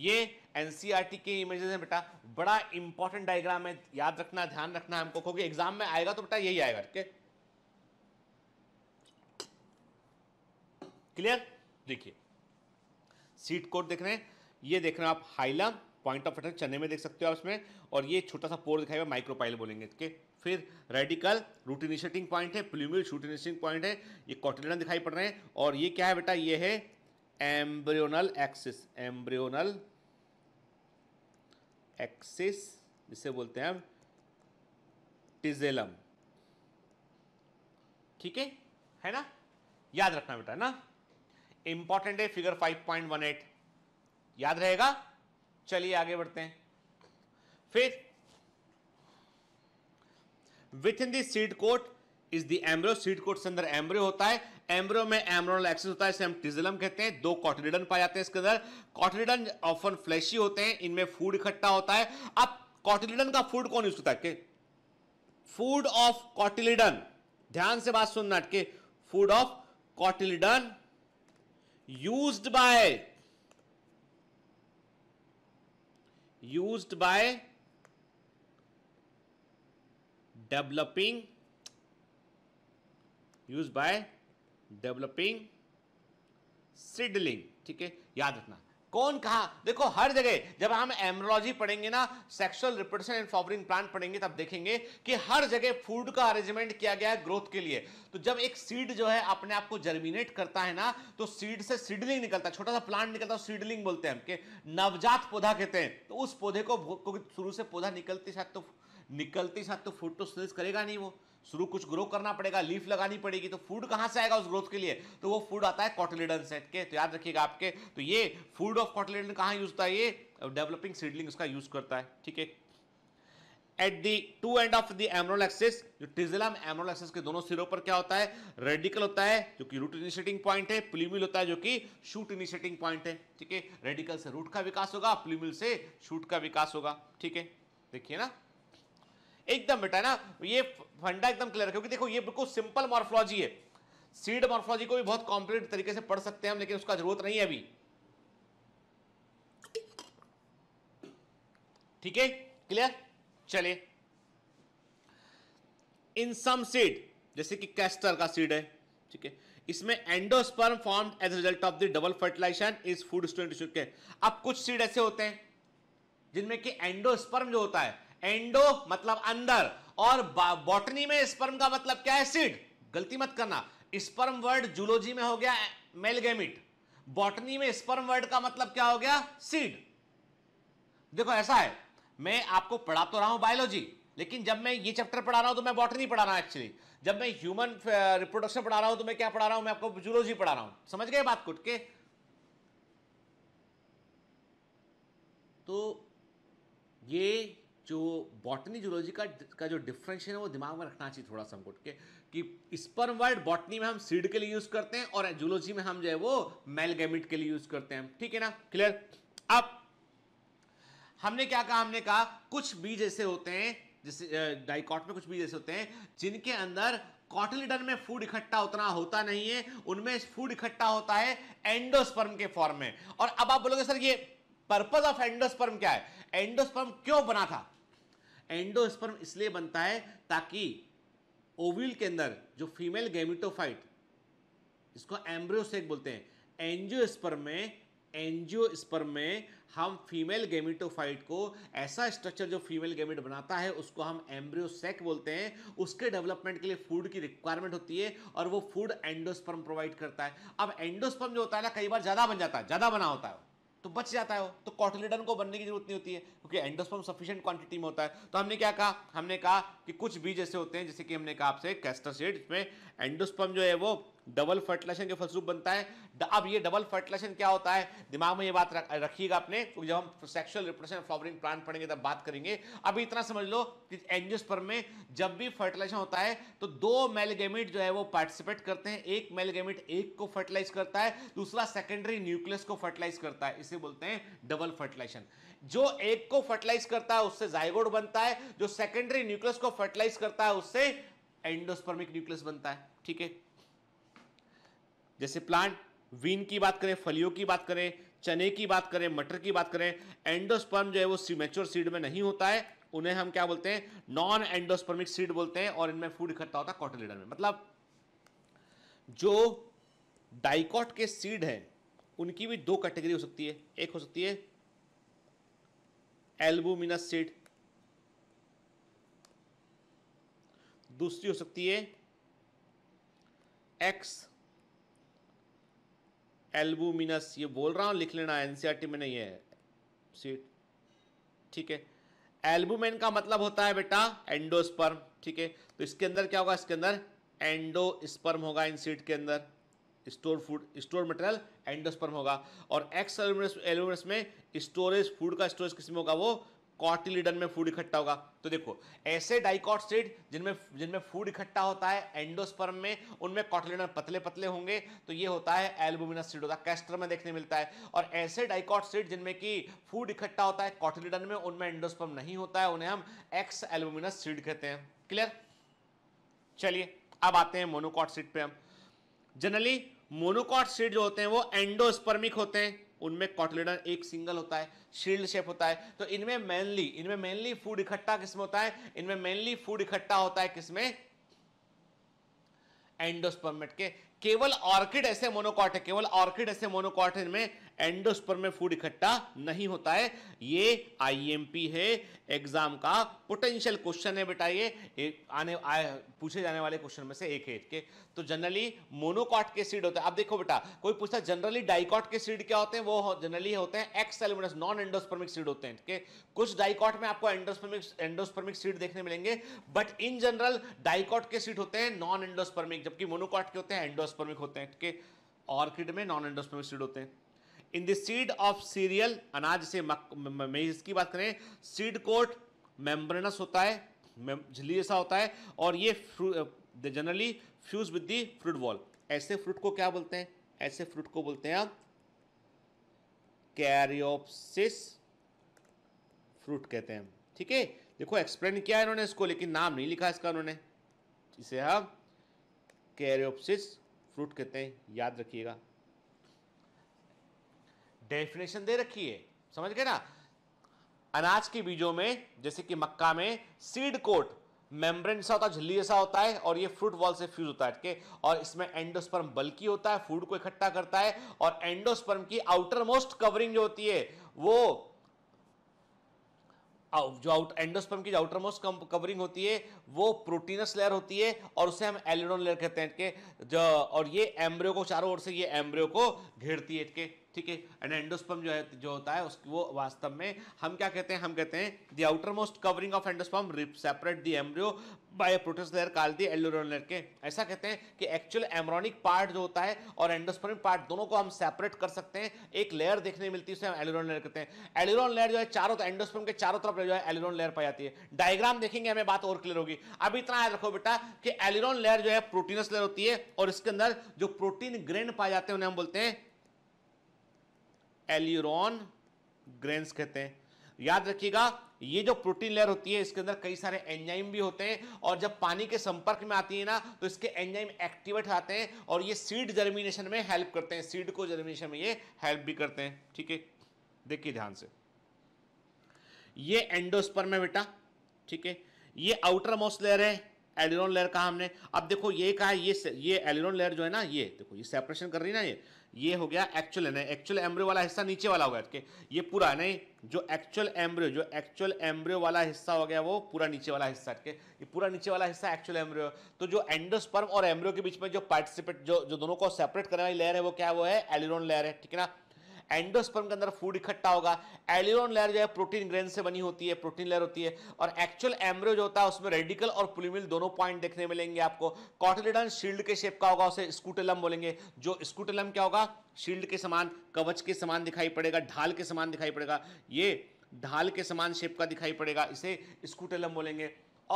ये एनसीईआरटी के इमेजेस हैं बेटा बड़ा इंपॉर्टेंट डायग्राम है याद रखना ध्यान रखना हमको क्योंकि एग्जाम में आएगा तो बेटा यही आएगा ठीक क्लियर देखिए सीट कोड देख रहे हैं ये देख रहे हैं आप हाइलम पॉइंट ऑफ अटैक चने में देख सकते हो आप इसमें और ये छोटा सा पोर दिखाई हुआ माइक्रोपाइल बोलेंगे इसके फिर रेडिकल रूट इनिशिएटिंग पॉइंट है प्लूमिल शूट इनिशिएटिंग पॉइंट है ये कॉटिलन दिखाई पड़ रहे हैं और ये क्या है बेटा ये है एम्ब्रियोनल एक्सिस एम्ब्रियोनल एक्सिस जिसे बोलते हैं हम टिजेलम ठीक है है ना याद रखना बेटा ना इंपॉर्टेंट है फिगर 5.18 याद रहेगा चलिए आगे बढ़ते हैं फिर within the seed coat is the embryo seed coat से अंदर एम्ब्रियो होता है एम्ब्रो में एम्ब्रोनल एक्सिस होता है इसे हम टिजलम कहते हैं दो कॉटरिडन पाए जाते हैं इसके अंदर कॉटरिडन ऑफन फ्लैशी होते हैं इनमें फूड इकट्ठा होता है अब कॉटिलिडन का फूड कौन यूज होता है फूड ऑफ कॉटिलिडन ध्यान से बात सुनना अटके food of cotyledon use by use by developing use by developing seedling ठीक है याद रखना कौन कहा देखो हर जगह जब हम एमरोलॉजी पढ़ेंगे ना sexual reproduction and flowering plant पढ़ेंगे तब देखेंगे कि हर जगह फूड का अरेंजमेंट किया गया है ग्रोथ के लिए तो जब एक सीड जो है अपने आप को जर्मिनेट करता है ना तो सीड से सीडलिंग निकलता है छोटा सा प्लांट निकलता है सीडलिंग बोलते हैं हम नवजात पौधा कहते हैं तो उस पौधे को शुरू से पौधा निकलते साथ तो निकलते साथ तो फोटोसिंथेसिस तो करेगा नहीं वो शुरू कुछ ग्रो करना पड़ेगा लीफ लगानी पड़ेगी तो फूड कहां से आएगा उस ग्रोथ के लिए तो वो फूड आता है कॉटलिडन सेट के तो याद रखिएगा आपके तो ये फूड ऑफ कॉटलिडन कहां यूज होता है ये डेवलपिंग सीडलिंग उसका यूज करता है ठीक है at the two end of the एमरोल एक्सिस जो टिजिलम एमरोल एक्सिस के दोनों सिरों पर क्या होता है रेडिकल होता है जो कि रूट इनिशिएटिंग पॉइंट है प्लीमिल होता है जो कि शूट इनिशिएटिंग पॉइंट है ठीक है रेडिकल से रूट का विकास होगा प्लीमिल से शूट का विकास होगा ठीक है देखिए ना एकदम बेटा ना ये फंडा एकदम क्लियर क्योंकि देखो ये बिल्कुल सिंपल मॉर्फोलॉजी है सीड मॉर्फोलॉजी को भी बहुत कॉम्प्लीट तरीके से पढ़ सकते हैं हम लेकिन उसका जरूरत नहीं है अभी ठीक है क्लियर चले इन सम सीड जैसे कि कैस्टर का सीड है ठीक है इसमें endosperm form as result of the double fertilization is food student के अब कुछ सीड ऐसे होते हैं जिनमें कि एंडोस्पर्म जो होता है एंडो मतलब अंदर और बॉटनी में स्पर्म का मतलब क्या है सीड गलती मत करना स्पर्म वर्ड जूलोजी में हो गया मेलगेमिट बॉटनी में स्पर्म वर्ड का मतलब क्या हो गया सीड देखो ऐसा है मैं आपको पढ़ा तो रहा हूं बायोलॉजी लेकिन जब मैं ये चैप्टर पढ़ा रहा हूं तो मैं बॉटनी पढ़ा रहा हूं एक्चुअली जब मैं ह्यूमन रिप्रोडक्शन uh, पढ़ा रहा हूं तो मैं क्या पढ़ा रहा हूं मैं आपको जूलोजी पढ़ा रहा हूं समझ गए बात कुट के तो ये जो बॉटनी जूलॉजी का का जो डिफ्रेंशिएशन है वो दिमाग में रखना चाहिए थोड़ा सा हमको के कि स्पर्म वर्ड बॉटनी में हम सीड के लिए यूज़ करते हैं और जूलॉजी में हम जो है वो मेलगेमिट के लिए यूज़ करते हैं ठीक है ना क्लियर अब हमने क्या कहा हमने कहा कुछ बीज ऐसे होते हैं जैसे डाइकॉट में कुछ बीज ऐसे होते हैं जिनके अंदर कॉटलिडन में फूड इकट्ठा उतना होता नहीं है उनमें फूड इकट्ठा होता है एंडोस्पर्म के फॉर्म में और अब आप बोलोगे सर ये पर्पज ऑफ एंडोस्पर्म क्या है एंडोस्पर्म क्यों बना था एंडोस्पर्म इसलिए बनता है ताकि ओविल के अंदर जो फीमेल गैमिटोफाइट इसको एम्ब्रियोसेक बोलते हैं एंजियोस्पर्म में एंजियोस्पर्म में हम फीमेल गेमिटोफाइट को ऐसा स्ट्रक्चर जो फीमेल गेमिट बनाता है उसको हम एम्ब्रियोसेक बोलते हैं उसके डेवलपमेंट के लिए फूड की रिक्वायरमेंट होती है और वो फूड एंडोस्पर्म प्रोवाइड करता है अब एंडोस्पर्म जो होता है ना कई बार ज़्यादा बन जाता है ज़्यादा बना होता है तो बच जाता है वो तो कॉटिलेडन को बनने की जरूरत नहीं होती है क्योंकि एंडोस्पर्म सफिशियंट क्वांटिटी में होता है तो हमने क्या कहा हमने कहा कि कुछ बीज ऐसे होते हैं जैसे कि हमने कहा आपसे कैस्टर सीड में एंडोस्पर्म जो है वो डबल फर्टिलाइजेशन के फलस्वरूप बनता है अब ये डबल फर्टिलाइजेशन क्या होता है दिमाग में ये बात रखिएगा अपने क्योंकि जब हम सेक्सुअल रिप्रोडक्शन फ्लावरिंग प्लांट पढ़ेंगे तब बात करेंगे अभी इतना समझ लो कि एंजियोस्पर्म में जब भी फर्टिलाइजेशन होता है तो दो मेलगेमिट जो है वो पार्टिसिपेट करते हैं एक मेलगेमिट एक को फर्टिलाइज करता है दूसरा सेकेंडरी न्यूक्लियस को फर्टिलाइज करता है इसे बोलते हैं डबल फर्टिलाइजेशन जो एक को फर्टिलाइज करता है उससे जायगोड बनता है जो सेकेंडरी न्यूक्लियस को फर्टिलाइज करता है उससे एंडोस्पर्मिक न्यूक्लियस बनता है ठीक है जैसे प्लांट वीन की बात करें फलियों की बात करें चने की बात करें मटर की बात करें एंडोस्पर्म जो है वो मेच्योर सीड में नहीं होता है उन्हें हम क्या बोलते हैं नॉन एंडोस्पर्मिक सीड बोलते हैं और इनमें फूड इकट्ठा होता है कॉटलीडर में मतलब जो डाइकॉट के सीड हैं उनकी भी दो कैटेगरी हो सकती है एक हो सकती है एल्बुमिनस सीड दूसरी हो सकती है एक्स एल्बुमिनस ये बोल रहा हूँ लिख लेना एनसीईआरटी में नहीं है सीट ठीक है एल्बुमिन का मतलब होता है बेटा एंडोस्पर्म ठीक है तो इसके अंदर क्या होगा इसके अंदर एंडोस्पर्म होगा इन सीट के अंदर store food store material endosperm होगा और एक्स एल्यूमिनस एल्यूमिनस में स्टोरेज फूड का स्टोरेज किसमें होगा वो कॉटिलीडन में फूड इकट्ठा होगा तो देखो ऐसे डाइकॉटसेट जिनमें जिनमें फूड इकट्ठा होता है एंडोस्पर्म में उनमें कॉटिलीडन पतले पतले होंगे तो ये होता है एल्बुमिनस सीड होता है कैस्टर में देखने मिलता है और ऐसे सीड जिनमें कि फूड इकट्ठा होता है कॉटिलीडन में उनमें एंडोस्पर्म नहीं होता है उन्हें हम एक्स एल्बुमिनस सीड कहते हैं क्लियर चलिए अब आते हैं मोनोकॉट सीड पे हम जनरली मोनोकॉट सीड जो होते हैं वो एंडोस्पर्मिक होते हैं उनमें कॉटलेडन एक सिंगल होता है शील्ड शेप होता है तो इनमें मेनली इनमें मेनली फूड इकट्ठा किसमें होता है इनमें मेनली फूड इकट्ठा होता है किसमें एंडोस्पर्मेट के केवल ऑर्किड ऐसे मोनोकॉट है केवल ऑर्किड ऐसे मोनोकॉट इनमें एंडोस्पर में फूड इकट्ठा नहीं होता है ये आईएमपी है एग्जाम का पोटेंशियल क्वेश्चन है बेटा ये आने आए पूछे जाने वाले क्वेश्चन में से एक है के तो जनरली मोनोकॉट के सीड होते हैं आप देखो बेटा कोई पूछता जनरली डाइकॉट के सीड क्या होते हैं वो जनरली होते हैं exalbuminous non endospermic seed होते हैं के कुछ डाइकॉट में आपको एंडोस्पर्मिक एंडोस्पर्मिक सीड देखने मिलेंगे बट इन जनरल डाइकॉट के सीड होते हैं नॉन एंडोस्पर्मिक जबकि मोनोकॉट के होते हैं एंडोस्पर्मिक होते हैं के ऑर्किड में नॉन एंडोस्पर्मिक सीड होते हैं in the seed of cereal अनाज से मेज की बात करें सीड कोट मेम्ब्रेनस होता है झिल्ली जैसा होता है और ये generally fuse with the fruit wall ऐसे फ्रूट को क्या बोलते हैं ऐसे फ्रूट को बोलते हैं आप कैरियोप्सिस फ्रूट कहते हैं ठीक है देखो एक्सप्लेन किया है इन्होंने इसको लेकिन नाम नहीं लिखा इसका उन्होंने इसे हम हाँ, फ्रूट कहते हैं याद रखिएगा डेफिनेशन दे रखी है समझ गए ना अनाज के बीजों में जैसे कि मक्का में सीड कोट मेम्ब्रेन सा होता है झिल्ली जैसा होता है और ये फ्रूट वॉल से फ्यूज होता है है और इसमें एंडोस्पर्म बल्कि होता है फूड को इकट्ठा करता है और एंडोस्पर्म की आउटर मोस्ट कवरिंग जो होती है वो जो आउट एंडोस्पर्म की जो आउटर मोस्ट कवरिंग होती है वो प्रोटीनस लेयर होती है और उसे हम एलिडोन लेयर कहते हैं के जो और ये एम्ब्रियो को चारों ओर से ये एम्ब्रियो को घेरती है है ठीक है एंड एंडोस्पर्म जो है जो होता है उसकी वो वास्तव में हम क्या कहते हैं हम कहते हैं the outermost covering of endosperm separate the embryo by protest layer call the एलोरोन layer के ऐसा कहते हैं कि एक्चुअल एमरॉनिक पार्ट जो होता है और एंडोस्पर्मिक पार्ट दोनों को हम सेपरेट कर सकते हैं एक लेयर देखने मिलती है उसे हम एलोरोन लेयर कहते हैं एलोरोन लेयर जो है चारों तो एंडोस्पर्म के चारों तरफ जो है एलोरोन लेयर पाई जाती है डायग्राम देखेंगे हमें बात और क्लियर होगी अब इतना याद रखो बेटा कि एलोरोन लेयर जो है प्रोटीनस लेयर होती है और इसके अंदर जो प्रोटीन ग्रेन पाए जाते हैं उन्हें हम बोलते हैं एल्यूरॉन ग्रेन्स कहते हैं याद रखिएगा ये जो प्रोटीन लेयर होती है इसके अंदर कई सारे एंजाइम भी होते हैं और जब पानी के संपर्क में आती है ना तो इसके एंजाइम एक्टिवेट आते हैं और ये सीड जर्मिनेशन में हेल्प करते हैं सीड को जर्मिनेशन में ये हेल्प भी करते हैं ठीक है देखिए ध्यान से ये एंडोस्पर्म है बेटा ठीक है ये आउटर मोस्ट लेयर है एलिरोन लेयर कहा हमने अब देखो ये कहा है ये ये एलिरोन लेयर जो है ना ये देखो ये सेपरेशन कर रही है ना ये ये हो गया एक्चुअल है ना एक्चुअल एम्ब्रियो वाला हिस्सा नीचे वाला हो गया इसके ये पूरा नहीं जो एक्चुअल एम्ब्रियो जो एक्चुअल एम्ब्रियो वाला हिस्सा हो गया वो पूरा नीचे वाला हिस्सा इसके ये पूरा नीचे वाला हिस्सा एक्चुअल एम्ब्रियो तो जो एंडोस्पर्म और एम्ब्रियो के बीच में जो पार्टिसिपेट जो जो दोनों को सेपरेट करने वाली लेयर है वो क्या वो है एलिरोन लेयर है ठीक है ना एंडोस्पर्म के अंदर फूड इकट्ठा होगा एलियोन लेयर जो है प्रोटीन ग्रेन से बनी होती है प्रोटीन लेयर होती है और एक्चुअल एम्ब्रियो जो होता है उसमें रेडिकल और पुलिमिल दोनों पॉइंट देखने मिलेंगे आपको कॉटलिडन शील्ड के शेप का होगा उसे स्कूटेलम बोलेंगे जो स्कूटेलम क्या होगा शील्ड के समान कवच के समान दिखाई पड़ेगा ढाल के समान दिखाई पड़ेगा ये ढाल के समान शेप का दिखाई पड़ेगा इसे स्कूटेलम बोलेंगे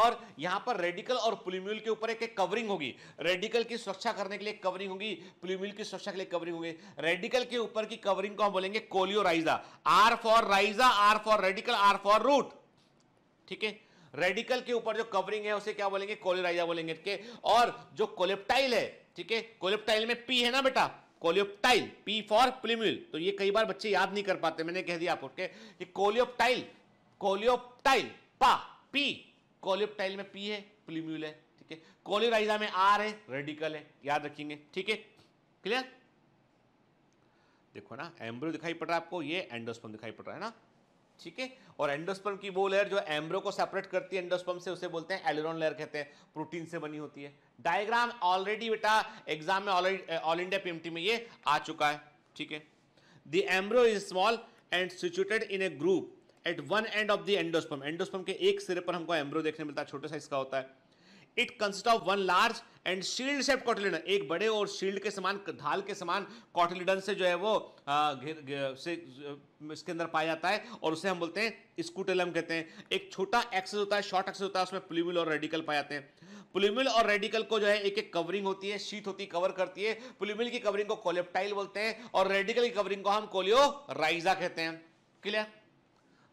और यहां पर रेडिकल और प्लूम्यूल के ऊपर एक एक कवरिंग होगी रेडिकल की सुरक्षा करने के लिए कवरिंग होगी प्लूम्यूल की सुरक्षा के लिए कवरिंग होगी रेडिकल के ऊपर की कवरिंग को हम बोलेंगे coleorhiza R for rhiza R for radicle R for root ठीक है रेडिकल के ऊपर जो कवरिंग है उसे क्या बोलेंगे कोलियोराइजा बोलेंगे के और जो कोलेप्टाइल है ठीक है कोलेप्टाइल में पी है ना बेटा कोलियोप्टाइल पी फॉर प्लिम्यूल तो ये कई बार बच्चे याद नहीं कर पाते मैंने कह दिया आपको कोलियोप्टाइल कोलियोप्टाइल पा पी कॉलियोप्टाइल में पी है प्लीम्यूल है ठीक है कॉलियोराइजा में आर है रेडिकल है याद रखेंगे ठीक है क्लियर देखो ना एम्ब्रो दिखाई पड़ रहा है आपको ये एंडोस्पम दिखाई पड़ रहा है ना ठीक है और एंडोस्पम की वो लेयर जो एम्ब्रो को सेपरेट करती है एंडोस्पम से उसे बोलते हैं एलोरॉन लेयर कहते हैं प्रोटीन से बनी होती है डायग्राम ऑलरेडी बेटा एग्जाम में ऑलरेडी ऑल इंडिया पीएमटी में ये आ चुका है ठीक है the embryo is small and situated in a groove at one end of the endosperm endosperm के एक सिरे पर हमको एम्ब्रो देखने मिलता है छोटे साइज का होता है it consist of one large and shield shape cotyledon एक बड़े और शील्ड के समान ढाल के समान कॉटिलिडन से जो है वो आ, घेर, से इसके अंदर पाया जाता है और उसे हम बोलते हैं स्कूटेलम कहते हैं एक छोटा एक्सेस होता है शॉर्ट एक्सेस होता है उसमें प्लूमिल और रेडिकल पाए जाते हैं प्लूमिल और रेडिकल को जो है एक एक कवरिंग होती है शीट होती कवर करती है प्लूमिल की कवरिंग को कोलेप्टाइल बोलते हैं और रेडिकल की कवरिंग को हम कोलियो राइजा कहते हैं क्लियर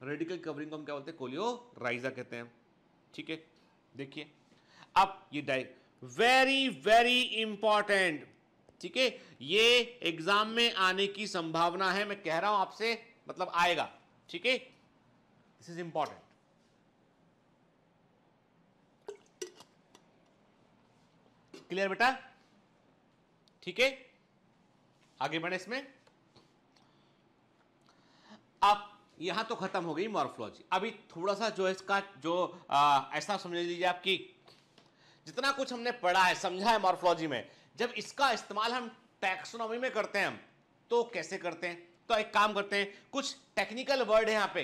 रेडिकल कवरिंग को हम क्या बोलते हैं राइजा कहते हैं ठीक है देखिए अब ये डाइ वेरी वेरी इंपॉर्टेंट ठीक है ये एग्जाम में आने की संभावना है मैं कह रहा हूं आपसे मतलब आएगा ठीक है दिस इज इंपॉर्टेंट क्लियर बेटा ठीक है आगे बढ़े इसमें अब यहाँ तो ख़त्म हो गई मॉर्फोलॉजी अभी थोड़ा सा जो इसका जो आ, ऐसा समझ लीजिए आपकी जितना कुछ हमने पढ़ा है समझा है मॉर्फोलॉजी में जब इसका इस्तेमाल हम टैक्सोनॉमी में करते हैं हम तो कैसे करते हैं तो एक काम करते हैं कुछ टेक्निकल वर्ड है यहाँ पे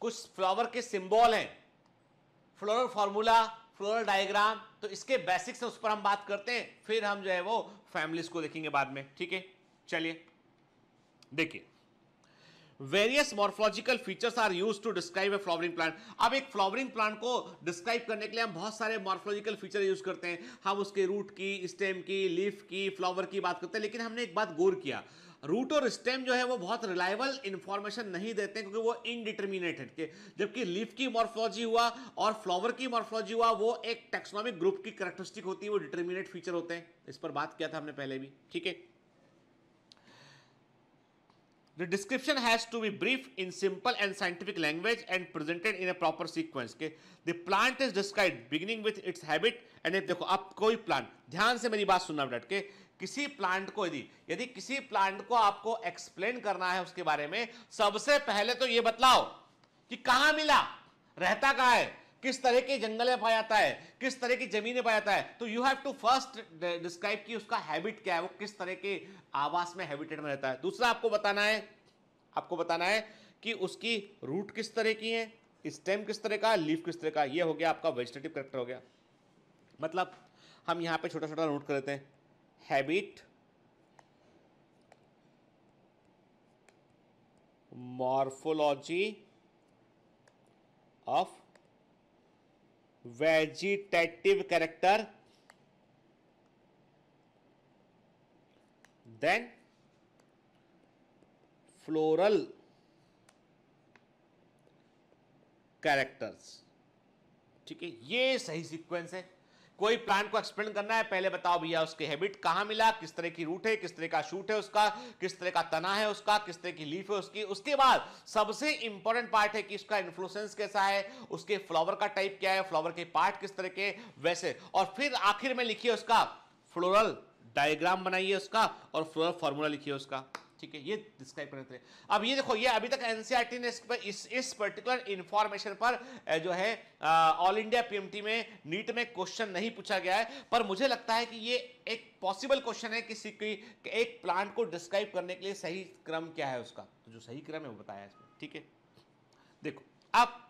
कुछ फ्लावर के सिंबल हैं फ्लोरल फॉर्मूला फ्लोरल डायग्राम तो इसके बेसिक्स उस पर हम बात करते हैं फिर हम जो है वो फैमिलीज को देखेंगे बाद में ठीक है चलिए देखिए various morphological features are use to describe a flowering plant अब एक फ्लावरिंग प्लांट को डिस्क्राइब करने के लिए हम बहुत सारे मॉर्फोलॉजिकल फीचर यूज करते हैं हम उसके रूट की स्टेम की लीफ की फ्लावर की बात करते हैं लेकिन हमने एक बात गौर किया रूट और स्टेम जो है वो बहुत रिलायबल इंफॉर्मेशन नहीं देते क्योंकि वो इनडिटर्मिनेट है जबकि लीफ की मॉर्फोलॉजी हुआ और फ्लावर की मॉर्फोलॉजी हुआ वो एक टेक्सोनॉमिक ग्रुप की करेक्टरिस्टिक होती है वो डिटर्मिनेट फीचर होते हैं इस पर बात किया था हमने पहले भी ठीक है The description has to be brief in simple and scientific language and presented in a proper sequence. Okay? The plant is described beginning with its habit and if देखो आप कोई plant ध्यान से मेरी बात सुनना बेटा के किसी प्लांट को यदि यदि किसी प्लांट को आपको एक्सप्लेन करना है उसके बारे में सबसे पहले तो ये बतलाओ कि कहाँ मिला रहता कहाँ है किस तरह के जंगल में पाया जाता है किस तरह की जमीन में पाया जाता है तो you have to first describe कि उसका हैबिट क्या है वो किस तरह के आवास में हैबिटेट में रहता है दूसरा आपको बताना है आपको बताना है कि उसकी रूट किस तरह की है स्टेम किस तरह का लीफ किस तरह का ये हो गया आपका वेजिटेटिव करेक्टर हो गया मतलब हम यहां पे छोटा छोटा नोट कर लेते हैं habit morphology of vegetative character then floral characters ठीक है ये सही सीक्वेंस है कोई प्लांट को एक्सप्लेन करना है पहले बताओ भैया उसके हैबिट कहाँ मिला किस तरह की रूट है किस तरह का शूट है उसका किस तरह का तना है उसका किस तरह की लीफ है उसकी उसके बाद सबसे इंपॉर्टेंट पार्ट है कि इसका इन्फ्लुएंस कैसा है उसके फ्लावर का टाइप क्या है फ्लावर के पार्ट किस तरह के वैसे और फिर आखिर में लिखिए उसका फ्लोरल डायग्राम बनाइए उसका और फ्लोरल फॉर्मूला लिखिए उसका ठीक है ये डिस्क्राइब करने थे अब ये देखो ये अभी तक एनसीआरटी e ने इस इस पर्टिकुलर इंफॉर्मेशन पर जो है ऑल इंडिया पीएमटी में नीट में क्वेश्चन नहीं पूछा गया है पर मुझे लगता है कि ये एक पॉसिबल क्वेश्चन है किसी की कि एक प्लांट को डिस्क्राइब करने के लिए सही क्रम क्या है उसका तो जो सही क्रम है वो बताया इसमें ठीक है देखो अब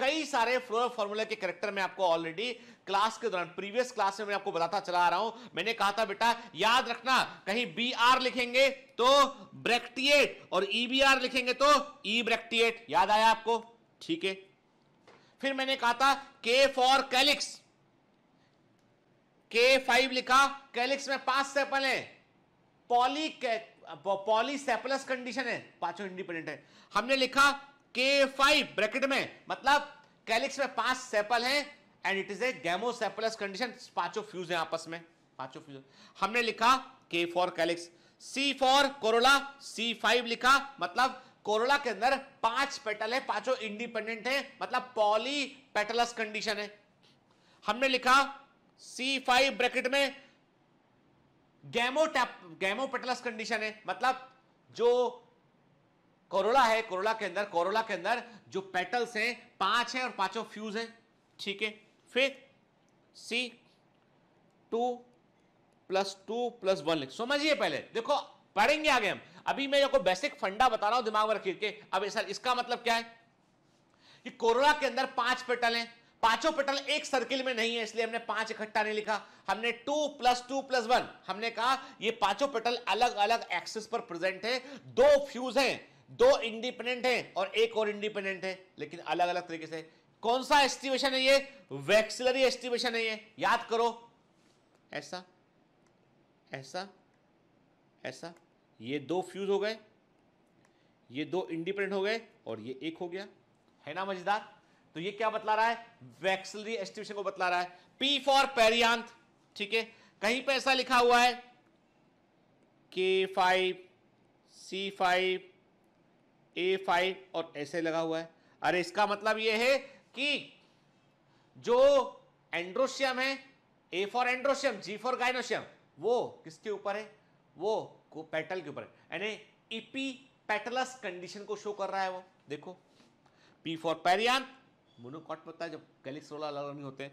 कई सारे फ्लोर फॉर्मूला के करेक्टर में आपको ऑलरेडी क्लास के दौरान प्रीवियस क्लास में मैं आपको बताता चला आ रहा हूं मैंने कहा था बेटा याद रखना कहीं बी आर लिखेंगे तो ब्रेक्टिएट और ई बी आर लिखेंगे तो ई e ब्रेक्टिएट याद आया आपको ठीक है फिर मैंने कहा था K for calyx K five लिखा कैलिक्स में पांच सेपल है पॉली पॉलीसेपलस कंडीशन है पांचों इंडिपेंडेंट है हमने लिखा के फाइव ब्रैकेट में मतलब कैलिक्स में पांच सेपल हैं and it is a gamosepalous condition पांचों फ्यूज हैं आपस में पांचों फ्यूज हमने लिखा K for calyx C for corolla C five लिखा मतलब कोरोला के अंदर पांच पेटल है पांचों इंडिपेंडेंट है मतलब पॉली पेटलस कंडीशन है हमने लिखा सी फाइव ब्रैकेट में गैमो टैप गैमो पेटलस कंडीशन है मतलब जो कोरोला है कोरोला के अंदर कोरोला के अंदर जो पेटल्स हैं पांच हैं और पांचों फ्यूज हैं ठीक है फिर C two plus two plus one लिख समझिए पहले देखो पढ़ेंगे आगे हम अभी मैं आपको बेसिक फंडा बता रहा हूं दिमाग में के अब सर इसका मतलब क्या है कि कोरोला के अंदर पांच पेटल हैं पांचों पेटल एक सर्किल में नहीं है इसलिए हमने पांच इकट्ठा नहीं लिखा हमने two plus two plus one हमने कहा ये पांचों पेटल अलग अलग एक्सिस पर प्रेजेंट है दो फ्यूज हैं दो इंडिपेंडेंट हैं और एक और इंडिपेंडेंट है लेकिन अलग अलग तरीके से कौन सा एस्टिमेशन है ये वैक्सिलरी एस्टिमेशन है ये याद करो ऐसा ऐसा ऐसा ये दो फ्यूज हो गए ये दो इंडिपेंडेंट हो गए और ये एक हो गया है ना मजेदार तो ये क्या बतला रहा है वैक्सिलरी एस्टिमेशन को बतला रहा है पी फॉर पेरियांत ठीक है कहीं पर ऐसा लिखा हुआ है K five C five A five और ऐसे लगा हुआ है अरे इसका मतलब यह है कि जो एंड्रोशियम है A for androecium G for gynoecium वो किसके ऊपर है वो को पेटल के ऊपर है यानी इपी पेटलस कंडीशन को शो कर रहा है वो देखो पी फॉर पेरियान मोनोकॉट पता है जब गैलिक्स अलग नहीं होते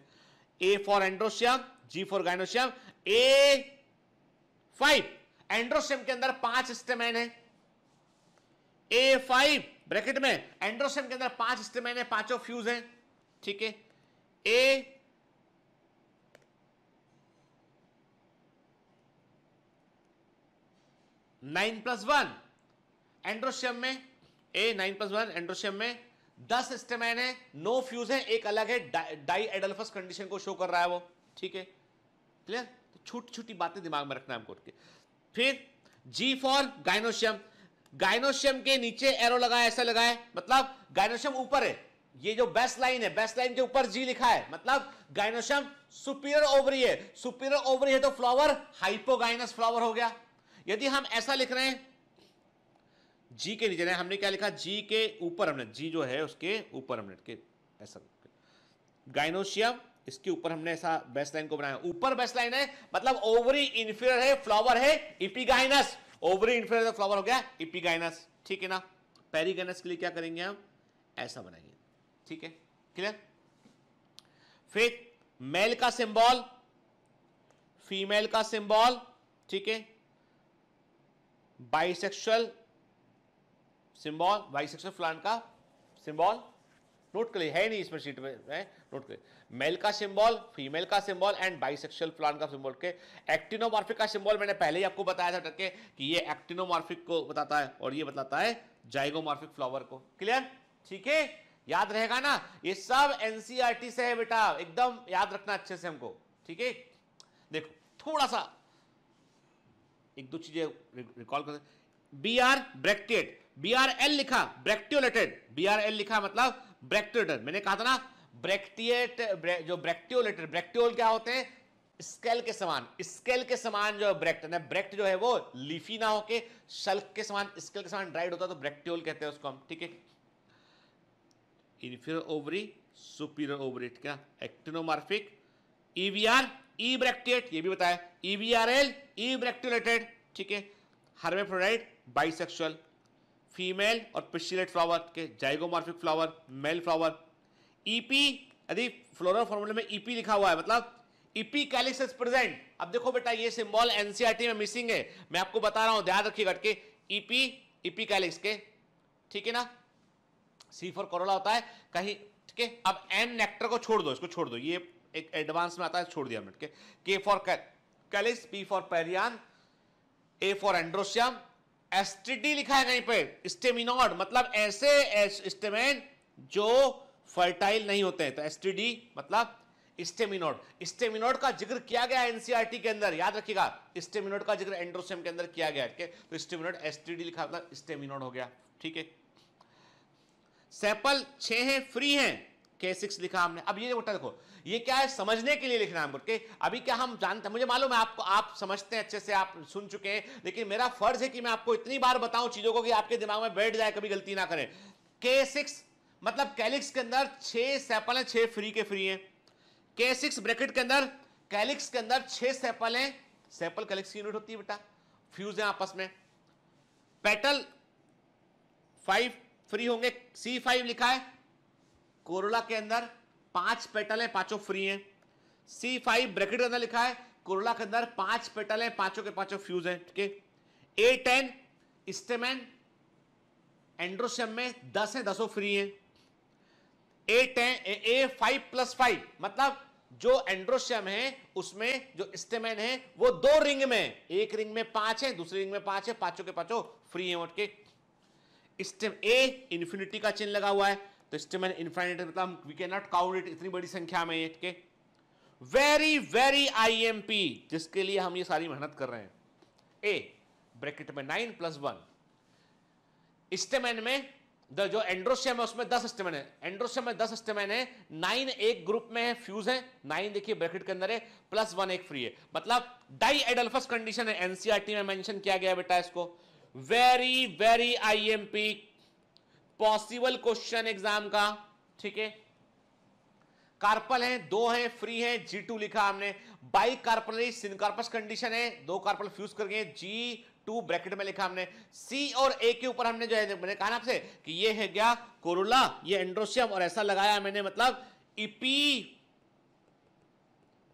A for androecium G for gynoecium A five androecium के अंदर पांच स्टेमेन है ए फाइव ब्रैकेट में एंड्रोसेम के अंदर पांच स्टेमेन है पांचों फ्यूज हैं ठीक है A nine plus one androecium में A nine plus one androecium में दस स्टेमैन है नो फ्यूज है एक अलग है डाई एडल्फस कंडीशन को शो कर रहा है वो ठीक है क्लियर तो छोटी छोटी बातें दिमाग में रखना हमको फिर जी फॉर गाइनोशियम गायनोशियम के नीचे एरो लगाए ऐसा लगाए मतलब गायनोशियम ऊपर है ये जो बेस्ट लाइन है बेस्ट लाइन के ऊपर जी लिखा है मतलब गायनोशियम सुपीरियर ओवरी है सुपीरियर ओवरी है तो फ्लावर हाइपोगाइनस फ्लावर हो गया यदि हम ऐसा लिख रहे हैं जी के नीचे हमने क्या लिखा जी के ऊपर हमने जी जो है उसके ऊपर हमने के ऐसा गायनोशियम इसके ऊपर हमने ऐसा बेस्ट लाइन को बनाया ऊपर बेस्ट लाइन है मतलब ओवरी इन्फीरियर है फ्लावर है इपीगाइनस ओवरी इन्फ्लुएंजा फ्लावर हो गया इपिगाइनस ठीक है ना पेरीगाइनस के लिए क्या करेंगे हम ऐसा बनाएंगे ठीक है क्लियर फिर मेल का सिंबल फीमेल का सिंबल ठीक है बाइसेक्सुअल सिंबल बाइसेक्सुअल प्लांट का सिंबल नोट कर है नहीं इसमें शीट में है नोट कर मेल का सिंबल फीमेल का सिंबल एंड बाइसेक्सुअल प्लांट का सिंबल के एक्टिनोमॉर्फिक का सिंबल मैंने पहले ही आपको बताया था टके कि ये एक्टिनोमॉर्फिक को बताता है और ये बताता है जाइगोमॉर्फिक फ्लावर को क्लियर ठीक है याद रहेगा ना ये सब एनसीईआरटी e से है बेटा एकदम याद रखना अच्छे से हमको ठीक है देखो थोड़ा सा एक दो चीजें रिकॉल कर B R bracted B R L लिखा ब्रेक्टियोलेटेड बी आर एल लिखा मतलब ब्रेक्टोडन मैंने कहा था ना ब्रेक्टिएट जो ब्रेक्टियोलेटर ब्रेक्टियोल क्या होते हैं स्केल के समान स्केल के समान जो ब्रेक्ट है ब्रेक्ट जो है वो लीफी ना होके शल्क के समान स्केल के समान ड्राइड होता है तो ब्रेक्टियोल कहते हैं उसको हम ठीक है इन्फीरियर ओवरी सुपीरियर ओवरी ठीक है actinomorphic E V R e E ebracteate ये भी बताया ईवीआरएल e ई ब्रेक्टियोलेटेड ठीक है हर्मेफ्रोडाइट बाइसेक्सुअल फीमेल और पिशिलेट फ्लावर के zygomorphic flower male flower epi e यदि फ्लोरल फॉर्मूले में ईपी e लिखा हुआ है मतलब epi e calyx is present अब देखो बेटा ये सिंबल एनसीआरटी में मिसिंग है मैं आपको बता रहा हूं ध्यान रखिएगा के ईपी ईपी कैलिक्स के ठीक है ना सी फॉर करोला होता है कहीं ठीक है अब एन नेक्टर को छोड़ दो इसको छोड़ दो ये एक एडवांस में आता है छोड़ दिया हमने K for calyx P for perianth A for androecium S T D लिखा है कहीं पे स्टेमिनॉड मतलब ऐसे स्टेमेन जो फर्टाइल नहीं होते हैं तो एसटीडी मतलब स्टेमिनोड स्टेमिनोड का जिक्र किया गया एनसीईआरटी e के अंदर याद रखिएगा स्टेमिनोड का जिक्र एंड्रोसेम के अंदर किया गया के तो स्टेमिनोड एसटीडी लिखा मतलब स्टेमिनोड हो गया ठीक है सैंपल छह हैं फ्री हैं के सिक्स लिखा हमने अब ये उठा देखो ये क्या है समझने के लिए लिखना है अभी क्या हम जानते हैं मुझे मालूम है आपको आप समझते हैं अच्छे से आप सुन चुके हैं लेकिन मेरा फर्ज है कि मैं आपको इतनी बार बताऊं चीज़ों को कि आपके दिमाग में बैठ जाए कभी गलती ना करें के सिक्स मतलब कैलिक्स के अंदर छह सैपल है छह फ्री के फ्री है के सिक्स ब्रेकेट के अंदर कैलिक्स के अंदर छह सैपल है सैपल कैलिक्स की यूनिट होती है बेटा फ्यूज है आपस में पेटल फाइव फ्री होंगे सी फाइव लिखा है कोरोला के अंदर पांच पेटल है पांचों फ्री हैं सी फाइव ब्रैकेट के अंदर लिखा है कोरोला के अंदर पांच पेटल है पांचों के पांचों फ्यूज हैं ठीक है ए टेन स्टेमैन एंड्रोशियम में दस है दसों फ्री हैं A ten A five plus five मतलब जो एंड्रोशियम है उसमें जो स्टेमेन है वो दो रिंग में एक रिंग में पांच है दूसरी रिंग में पांच है पांचों के पांचों फ्री है उठ के स्टेम ए इंफिनिटी का चिन्ह लगा हुआ है तो इससे मैंने इन्फाइनेट मतलब we can not count it इतनी बड़ी संख्या में एट के very very I M P जिसके लिए हम ये सारी मेहनत कर रहे हैं ए ब्रैकेट में नाइन प्लस वन स्टेमेन में द जो एंड्रोसियम है उसमें दस स्टेमेन है एंड्रोसियम में दस स्टेमेन है नाइन एक ग्रुप में है फ्यूज है नाइन देखिए ब्रैकेट के अंदर है प्लस वन एक फ्री है मतलब डाई एडल्फस कंडीशन है एनसीआरटी e में मेंशन किया गया बेटा इसको very very I M P possible question exam का ठीक है कार्पल है दो है फ्री है जी टू लिखा हमने बाई कार्पल सिनकार्पस कंडीशन है दो कार्पल फ्यूज गए जी टू ब्रैकेट में लिखा हमने सी और ए के ऊपर हमने जो है मैंने कहा ना आपसे कि ये है क्या कोरोला ये एंड्रोशियम और ऐसा लगाया मैंने मतलब इपी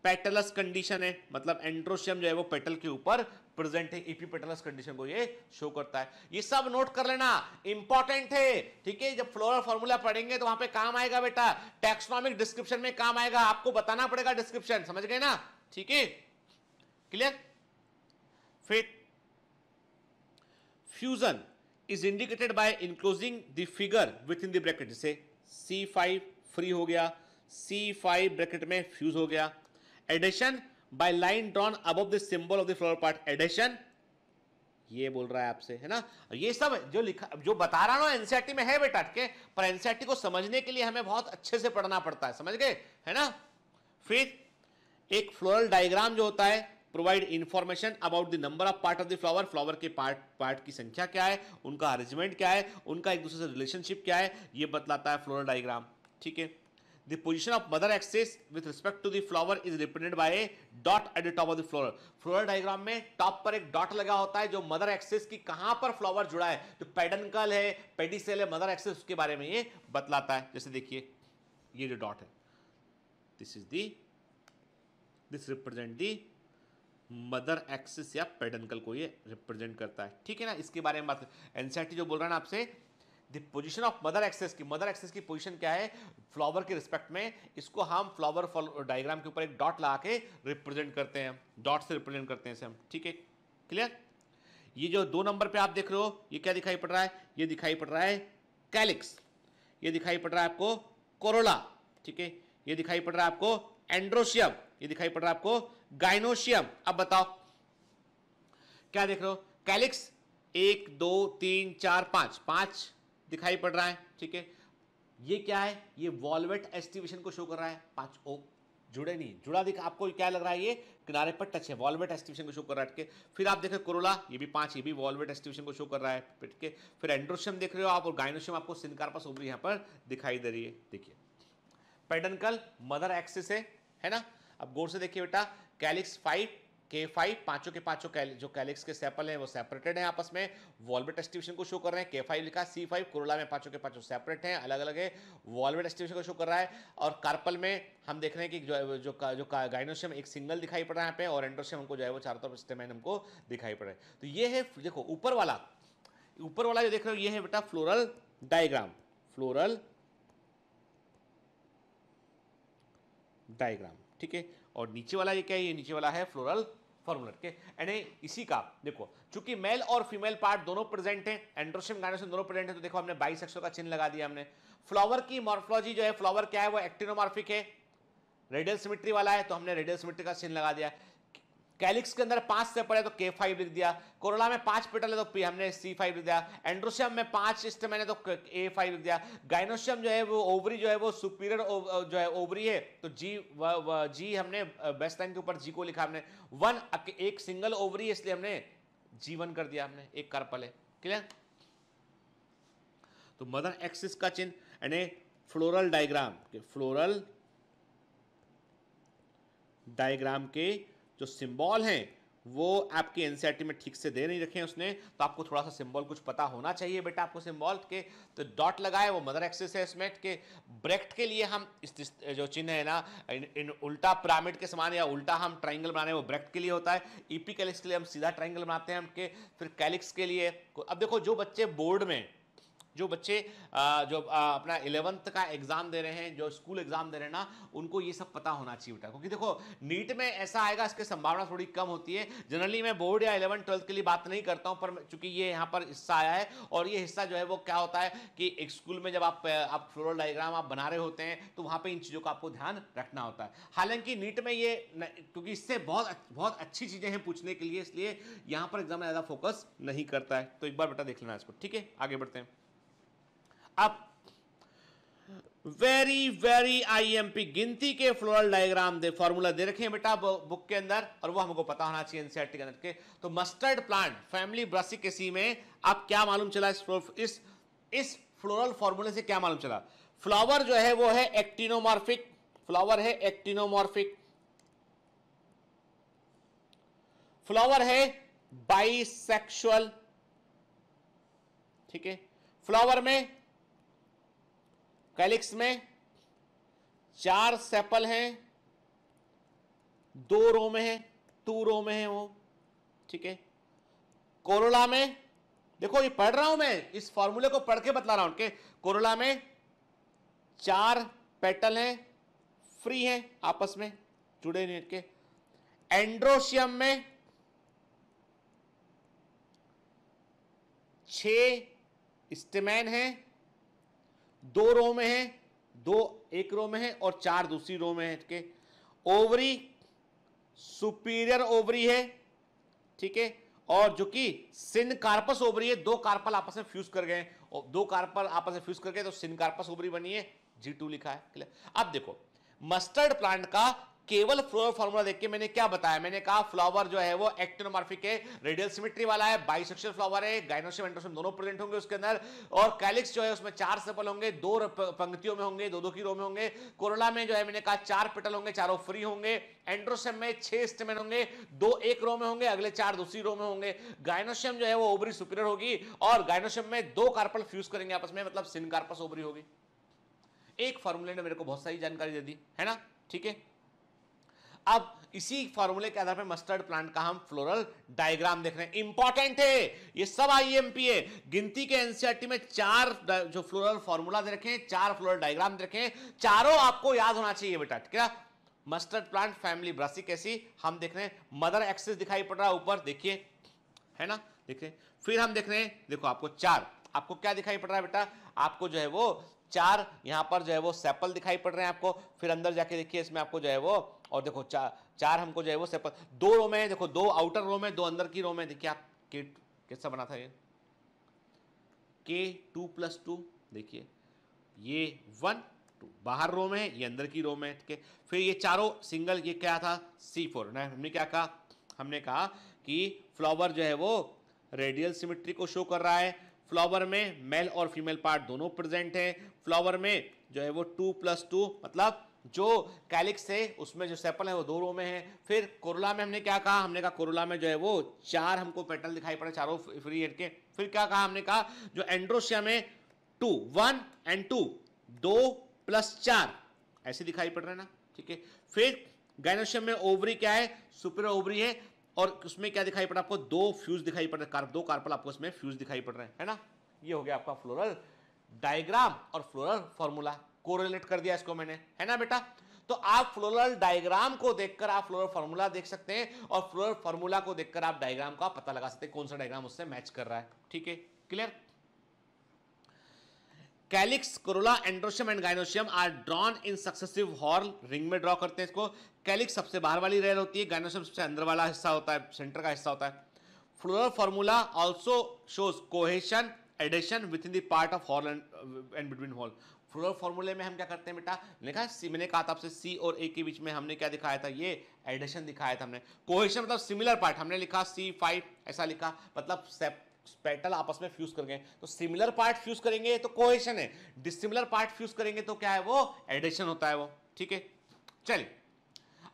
पेटलस कंडीशन है मतलब एंड्रोशियम जो है वो पेटल के ऊपर प्रेजेंट है इपीपेटलस e कंडीशन को ये शो करता है ये सब नोट कर लेना इंपॉर्टेंट है ठीक है जब फ्लोरल फॉर्मूला पढ़ेंगे तो वहां पे काम आएगा बेटा टैक्सनॉमिक डिस्क्रिप्शन में काम आएगा आपको बताना पड़ेगा डिस्क्रिप्शन समझ गए ना ठीक है क्लियर फिर fusion is indicated by enclosing the figure within the bracket जैसे सी फाइव फ्री हो गया सी फाइव ब्रैकेट में फ्यूज हो गया adhesion by line drawn above the symbol of the floral part adhesion ये बोल रहा है आपसे है ना और ये सब जो लिखा जो बता रहा हूँ एनसीआरटी e में है बेटा के पर एनसीआरटी e को समझने के लिए हमें बहुत अच्छे से पढ़ना पड़ता है समझ गए है ना फिर एक फ्लोरल डायग्राम जो होता है provide information about the number of part of the flower flower के पार्ट पार्ट की संख्या क्या है उनका अरेंजमेंट क्या है उनका एक दूसरे से रिलेशनशिप क्या है ये बतलाता है फ्लोरल डायग्राम ठीक है the position of mother axis with respect to the flower is represented by a dot at the top of the flower floral diagram में टॉप पर एक डॉट लगा होता है जो मदर axis की कहां पर flower जुड़ा है जो तो पेडनकल है pedicel hai मदर axis उसके बारे में ye बतलाता है जैसे देखिए ये जो डॉट है this is the this represent the mother axis या पेडनकल को ये रिप्रेजेंट करता है ठीक है ना इसके बारे में बात एनसीआर जो बोल रहा है ना आपसे पोजिशन ऑफ मदर एक्सेस की मदर एक्सेस की पोजिशन क्या है फ्लावर के रिस्पेक्ट में इसको हम फ्लावर डायग्राम के ऊपर एक डॉट लगा के रिप्रेजेंट करते हैं डॉट से रिप्रेजेंट करते हैं इसे हम ठीक है क्लियर ये जो दो नंबर पे आप देख रहे हो ये क्या दिखाई पड़ रहा है ये दिखाई पड़ रहा है कैलिक्स ये दिखाई पड़ रहा है आपको कोरोला ठीक है ये दिखाई पड़ रहा है आपको एंड्रोशियम ये दिखाई पड़ रहा है आपको गाइनोशियम अब बताओ क्या देख रहे हो कैलिक्स एक दो तीन चार पांच पांच दिखाई पड़ रहा है ठीक है ये क्या है ये वॉलवेट एस्टिवेशन को शो कर रहा है पांच ओ जुड़े नहीं जुड़ा दिख आपको क्या लग रहा है ये किनारे पर टच है वॉलवेट एस्टिवेशन को शो कर रहा है फिर आप देखें कोरोला ये भी पांच ये भी वॉलवेट एस्टिवेशन को शो कर रहा है ठीक है फिर एंड्रोशियम देख रहे हो आप और गायनोशियम आपको सिनकार्पस ओबरी यहाँ पर दिखाई दे रही है देखिए पेडनकल मदर एक्सिस है है ना अब गौर से देखिए बेटा कैलिक्स फाइव के फाइव पांचों के पांचों कैल, जो कैलिक्स के सैपल हैं वो सेपरेटेड हैं आपस में वॉलवेट एस्टिवेशन को शो कर रहे हैं के फाइव लिखा सी फाइव कोरोला में पांचों के पांचों सेपरेट हैं अलग अलग है वॉलवेट एस्टिवेशन को शो कर रहा है और कार्पल में हम देख रहे हैं कि जो जो जो गाइनोशियम एक सिंगल दिखाई पड़ रहा है यहाँ पे और एंडोशियम हमको जो है वो चारों तरफ स्टेमैन हमको दिखाई पड़ रहा है तो ये है देखो ऊपर वाला ऊपर वाला जो देख रहे हो ये है बेटा फ्लोरल डायग्राम फ्लोरल डायग्राम ठीक है और नीचे वाला ये क्या है ये नीचे वाला है फ्लोरल फॉर्मुलर के एंड इसी का देखो चूंकि मेल और फीमेल पार्ट दोनों प्रेजेंट हैं एंड्रोशियम गायनोसिन दोनों प्रेजेंट है तो देखो हमने बाईस का चिन्ह लगा दिया हमने फ्लावर की मॉर्फोलॉजी जो है फ्लावर क्या है वो एक्टिनोमार्फिक है रेडियल सिमिट्री वाला है तो हमने रेडियल सिमिट्री का चिन्ह लगा दिया कैलिक्स के अंदर पांच से पड़े तो के फाइव लिख दिया कोरोला में पांच पेटल है तो पी हमने सी फाइव लिख दिया एंड्रोशियम में पांच इस है तो ए फाइव लिख दिया गाइनोशियम जो है वो ओवरी जो है वो सुपीरियर जो है ओवरी है तो जी व, व, जी हमने बेस्ट टाइम के ऊपर जी को लिखा हमने वन एक सिंगल ओवरी इसलिए हमने जीवन कर दिया हमने एक कार्पल है क्लियर तो मदर एक्सिस का चिन्ह यानी फ्लोरल डायग्राम के फ्लोरल डायग्राम के जो सिंबल हैं वो आपके एनसीईआरटी e में ठीक से दे नहीं रखे हैं उसने तो आपको थोड़ा सा सिंबल कुछ पता होना चाहिए बेटा आपको सिंबल के तो डॉट लगाए वो मदर एक्सेस है इसमें के ब्रेक्ट के लिए हम इस, जो चिन्ह है ना इन, इन उल्टा पिरामिड के समान या उल्टा हम ट्राइंगल बनाने वो ब्रेक्ट के लिए होता है ईपी e कैलिक्स के लिए हम सीधा ट्राइंगल बनाते हैं हम के फिर कैलिक्स के लिए अब देखो जो बच्चे बोर्ड में जो बच्चे जो अपना इलेवंथ का एग्ज़ाम दे रहे हैं जो स्कूल एग्ज़ाम दे रहे हैं ना उनको ये सब पता होना चाहिए बेटा क्योंकि देखो नीट में ऐसा आएगा इसकी संभावना थोड़ी कम होती है जनरली मैं बोर्ड या इलेवंथ ट्वेल्थ के लिए बात नहीं करता हूँ पर चूंकि ये यहाँ पर हिस्सा आया है और ये हिस्सा जो है वो क्या होता है कि एक स्कूल में जब आप आप फ्लोरल डाइग्राम आप बना रहे होते हैं तो वहाँ पर इन चीज़ों का आपको ध्यान रखना होता है हालांकि नीट में ये क्योंकि इससे बहुत बहुत अच्छी चीज़ें हैं पूछने के लिए इसलिए यहाँ पर एग्जाम ज़्यादा फोकस नहीं करता है तो एक बार बेटा देख लेना इसको ठीक है आगे बढ़ते हैं अब वेरी वेरी आईएमपी गिनती के फ्लोरल डायग्राम दे फॉर्मूला दे रखे हैं बेटा बुक के अंदर और वो हमको पता होना चाहिए एनसीआरटी के अंदर के तो मस्टर्ड प्लांट फैमिली ब्रासिकेसी में अब क्या मालूम चला इस इस इस फ्लोरल फॉर्मूले से क्या मालूम चला फ्लावर जो है वो है एक्टिनोमॉर्फिक फ्लावर है एक्टिनोमॉर्फिक फ्लावर है बाइसेक्सुअल ठीक है फ्लावर में कैलिक्स में चार सेपल हैं दो रो में है टू रो में है वो ठीक है कोरोला में देखो ये पढ़ रहा हूं मैं इस फॉर्मूले को पढ़ के बतला रहा हूं कि कोरोला में चार पेटल हैं फ्री हैं आपस में जुड़े नहीं के एंड्रोशियम में छ स्टेमैन हैं दो रो में है दो एक रो में है और चार दूसरी रो में है ठीक है ओवरी सुपीरियर ओवरी है ठीक है और जो कि सिन कार्पस ओवरी है दो कार्पल आपस में फ्यूज कर गए दो कार्पल आपस में फ्यूज कर गए तो सिन कार्पस ओवरी बनी है जी टू लिखा है क्लियर अब देखो मस्टर्ड प्लांट का केवल फ्लोर फॉर्मूला देख के मैंने क्या बताया मैंने कहा फ्लावर जो है वो एक्टिनोमार्फिक है रेडियल सिमेट्री वाला है बाइसेक्शुअल फ्लावर है गाइनोशियम एंडोसियम दोनों प्रेजेंट होंगे उसके अंदर और कैलिक्स जो है उसमें चार सेपल होंगे दो पंक्तियों में होंगे दो दो की रो में होंगे कोरोला में जो है मैंने कहा चार पेटल होंगे चारों फ्री होंगे एंड्रोसियम में छह स्टेमेन होंगे दो एक रो में होंगे अगले चार दूसरी रो में होंगे गाइनोशियम जो है वो ओबरी सुपीरियर होगी और गाइनोशियम में दो कार्पल फ्यूज करेंगे आपस में मतलब सिन कार्पस ओबरी होगी एक फॉर्मूले ने मेरे को बहुत सारी जानकारी दे दी है ना ठीक है अब इसी फॉर्मूले के आधार पर मस्टर्ड प्लांट का हम फ्लोरल डायग्राम देख रहे हैं इंपॉर्टेंट है ये सब आईएमपी e है गिनती के एनसीआरटी में चार जो फ्लोरल फॉर्मूला दे रखे हैं चार फ्लोरल डायग्राम दे रखे हैं चारों आपको याद होना चाहिए बेटा ठीक है मस्टर्ड प्लांट फैमिली कैसी हम देख रहे हैं मदर एक्सेस दिखाई पड़ रहा है ऊपर देखिए है ना देखिए फिर हम देख रहे हैं देखो आपको चार आपको क्या दिखाई पड़ रहा है बेटा आपको जो है वो चार यहां पर जो है वो सैपल दिखाई पड़ रहे हैं आपको फिर अंदर जाके देखिए इसमें आपको जो है वो और देखो चार चार हमको जो है वो सेपल दो रो में देखो दो आउटर रो में दो अंदर की रो में देखिए आप के कैसा बना था ये के टू प्लस टू देखिए ये वन टू बाहर रो में है ये अंदर की रो में ठीक है फिर ये चारों सिंगल ये क्या था सी फोर हमने क्या कहा हमने कहा कि फ्लावर जो है वो रेडियल सिमेट्री को शो कर रहा है फ्लावर में मेल और फीमेल पार्ट दोनों प्रेजेंट हैं फ्लावर में जो है वो टू प्लस टू मतलब जो कैलिक्स है उसमें जो सेपल है वो दो रो में है फिर कोरोला में हमने क्या कहा हमने कहा कोरोला में जो है वो चार हमको पेटल दिखाई पड़े चारों फ्री हेड के फिर क्या कहा हमने कहा जो एंड्रोशिया में टू वन एंड टू दो प्लस चार ऐसे दिखाई पड़ रहे ना ठीक है फिर गायनोशियम में ओवरी क्या है सुपर ओवरी है और उसमें क्या दिखाई पड़ा आपको दो फ्यूज दिखाई पड़ रहे है दो कार्पल आपको इसमें फ्यूज दिखाई पड़ रहे हैं है ना ये हो गया आपका फ्लोरल डायग्राम और फ्लोरल फॉर्मूला कोरिलेट कर दिया इसको मैंने है ना बेटा तो आप फ्लोरल डायग्राम को देखकर आप फ्लोरल फॉर्मूला देख सकते हैं और फ्लोरल फॉर्मूला को देखकर आप डायग्राम का पता लगा सकते हैं कौन सा डायग्राम उससे मैच कर रहा है ठीक है clear calyx corolla androecium and gynoecium are drawn in successive whorl ring में ड्रॉ करते हैं इसको कैलिक्स सबसे बाहर वाली रेल होती है गाइनोशियम सबसे अंदर वाला हिस्सा होता है सेंटर का हिस्सा होता है floral formula also shows cohesion adhesion within the part of whorl and between whorl floral फॉर्मूले में हम क्या करते हैं बेटा देखा मैंने कहा था आपसे सी और ए के बीच में हमने क्या दिखाया था ये एडिशन दिखाया था हमने कोहेशन मतलब सिमिलर पार्ट हमने लिखा सी फाइव ऐसा लिखा मतलब पेटल आपस में फ्यूज कर गए तो सिमिलर पार्ट फ्यूज करेंगे तो कोहेशन है डिसिमिलर पार्ट फ्यूज करेंगे तो क्या है वो एडिशन होता है वो ठीक है चलिए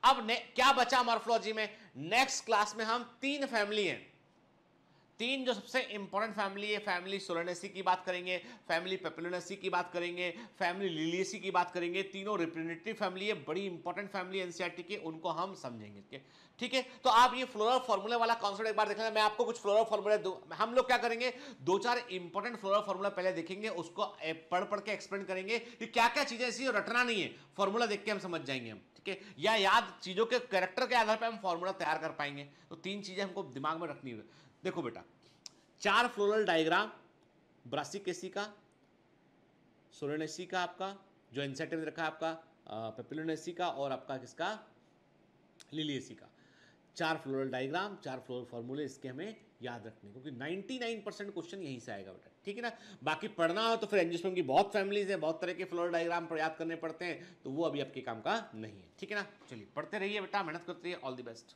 अब ने, क्या बचा मॉर्फोलॉजी में नेक्स्ट क्लास में हम तीन फैमिली हैं तीन जो सबसे इंपॉर्टेंट फैमिली है फैमिली सोलनेसी की बात करेंगे फैमिली पेपलोनेसी की बात करेंगे फैमिली लिलियसी की बात करेंगे तीनों रिप्रेजेंटेटिव फैमिली है बड़ी इंपॉर्टेंट फैमिली एनसीआरटी की उनको हम समझेंगे ठीक है तो आप ये फ्लोरल फॉर्मूले वाला कॉन्सेप्ट एक बार देख मैं आपको कुछ फ्लोरल फॉर्मूले हम लोग क्या करेंगे दो चार इंपॉर्टेंट फ्लोरल फॉर्मूला पहले देखेंगे उसको पढ़ पढ़ के एक्सप्लेन करेंगे कि क्या क्या चीजें ऐसी रटना नहीं है फॉर्मूला देख के हम समझ जाएंगे हम ठीक है या याद चीजों के करेक्टर के आधार पर हम फॉर्मूला तैयार कर पाएंगे तो तीन चीजें हमको दिमाग में रखनी है देखो बेटा चार फ्लोरल डायग्राम ब्रासिकेसी का एसी का आपका जो इंसेक्ट में रखा आपका पेपिलोनेसी का और आपका किसका लिलियसी का चार फ्लोरल डायग्राम चार फ्लोरल फॉर्मूले इसके हमें याद रखने क्योंकि 99 परसेंट क्वेश्चन यहीं से आएगा बेटा ठीक है ना बाकी पढ़ना हो तो फिर एंजिस्ट्रोम की बहुत फैमिलीज हैं बहुत तरह के फ्लोरल डायग्राम पर याद करने पड़ते हैं तो वो अभी आपके काम का नहीं है ठीक है ना चलिए पढ़ते रहिए बेटा मेहनत करते रहिए all the best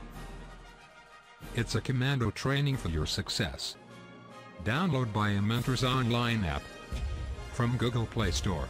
It's a commando training for your success. Download by a mentor's online app from Google Play Store.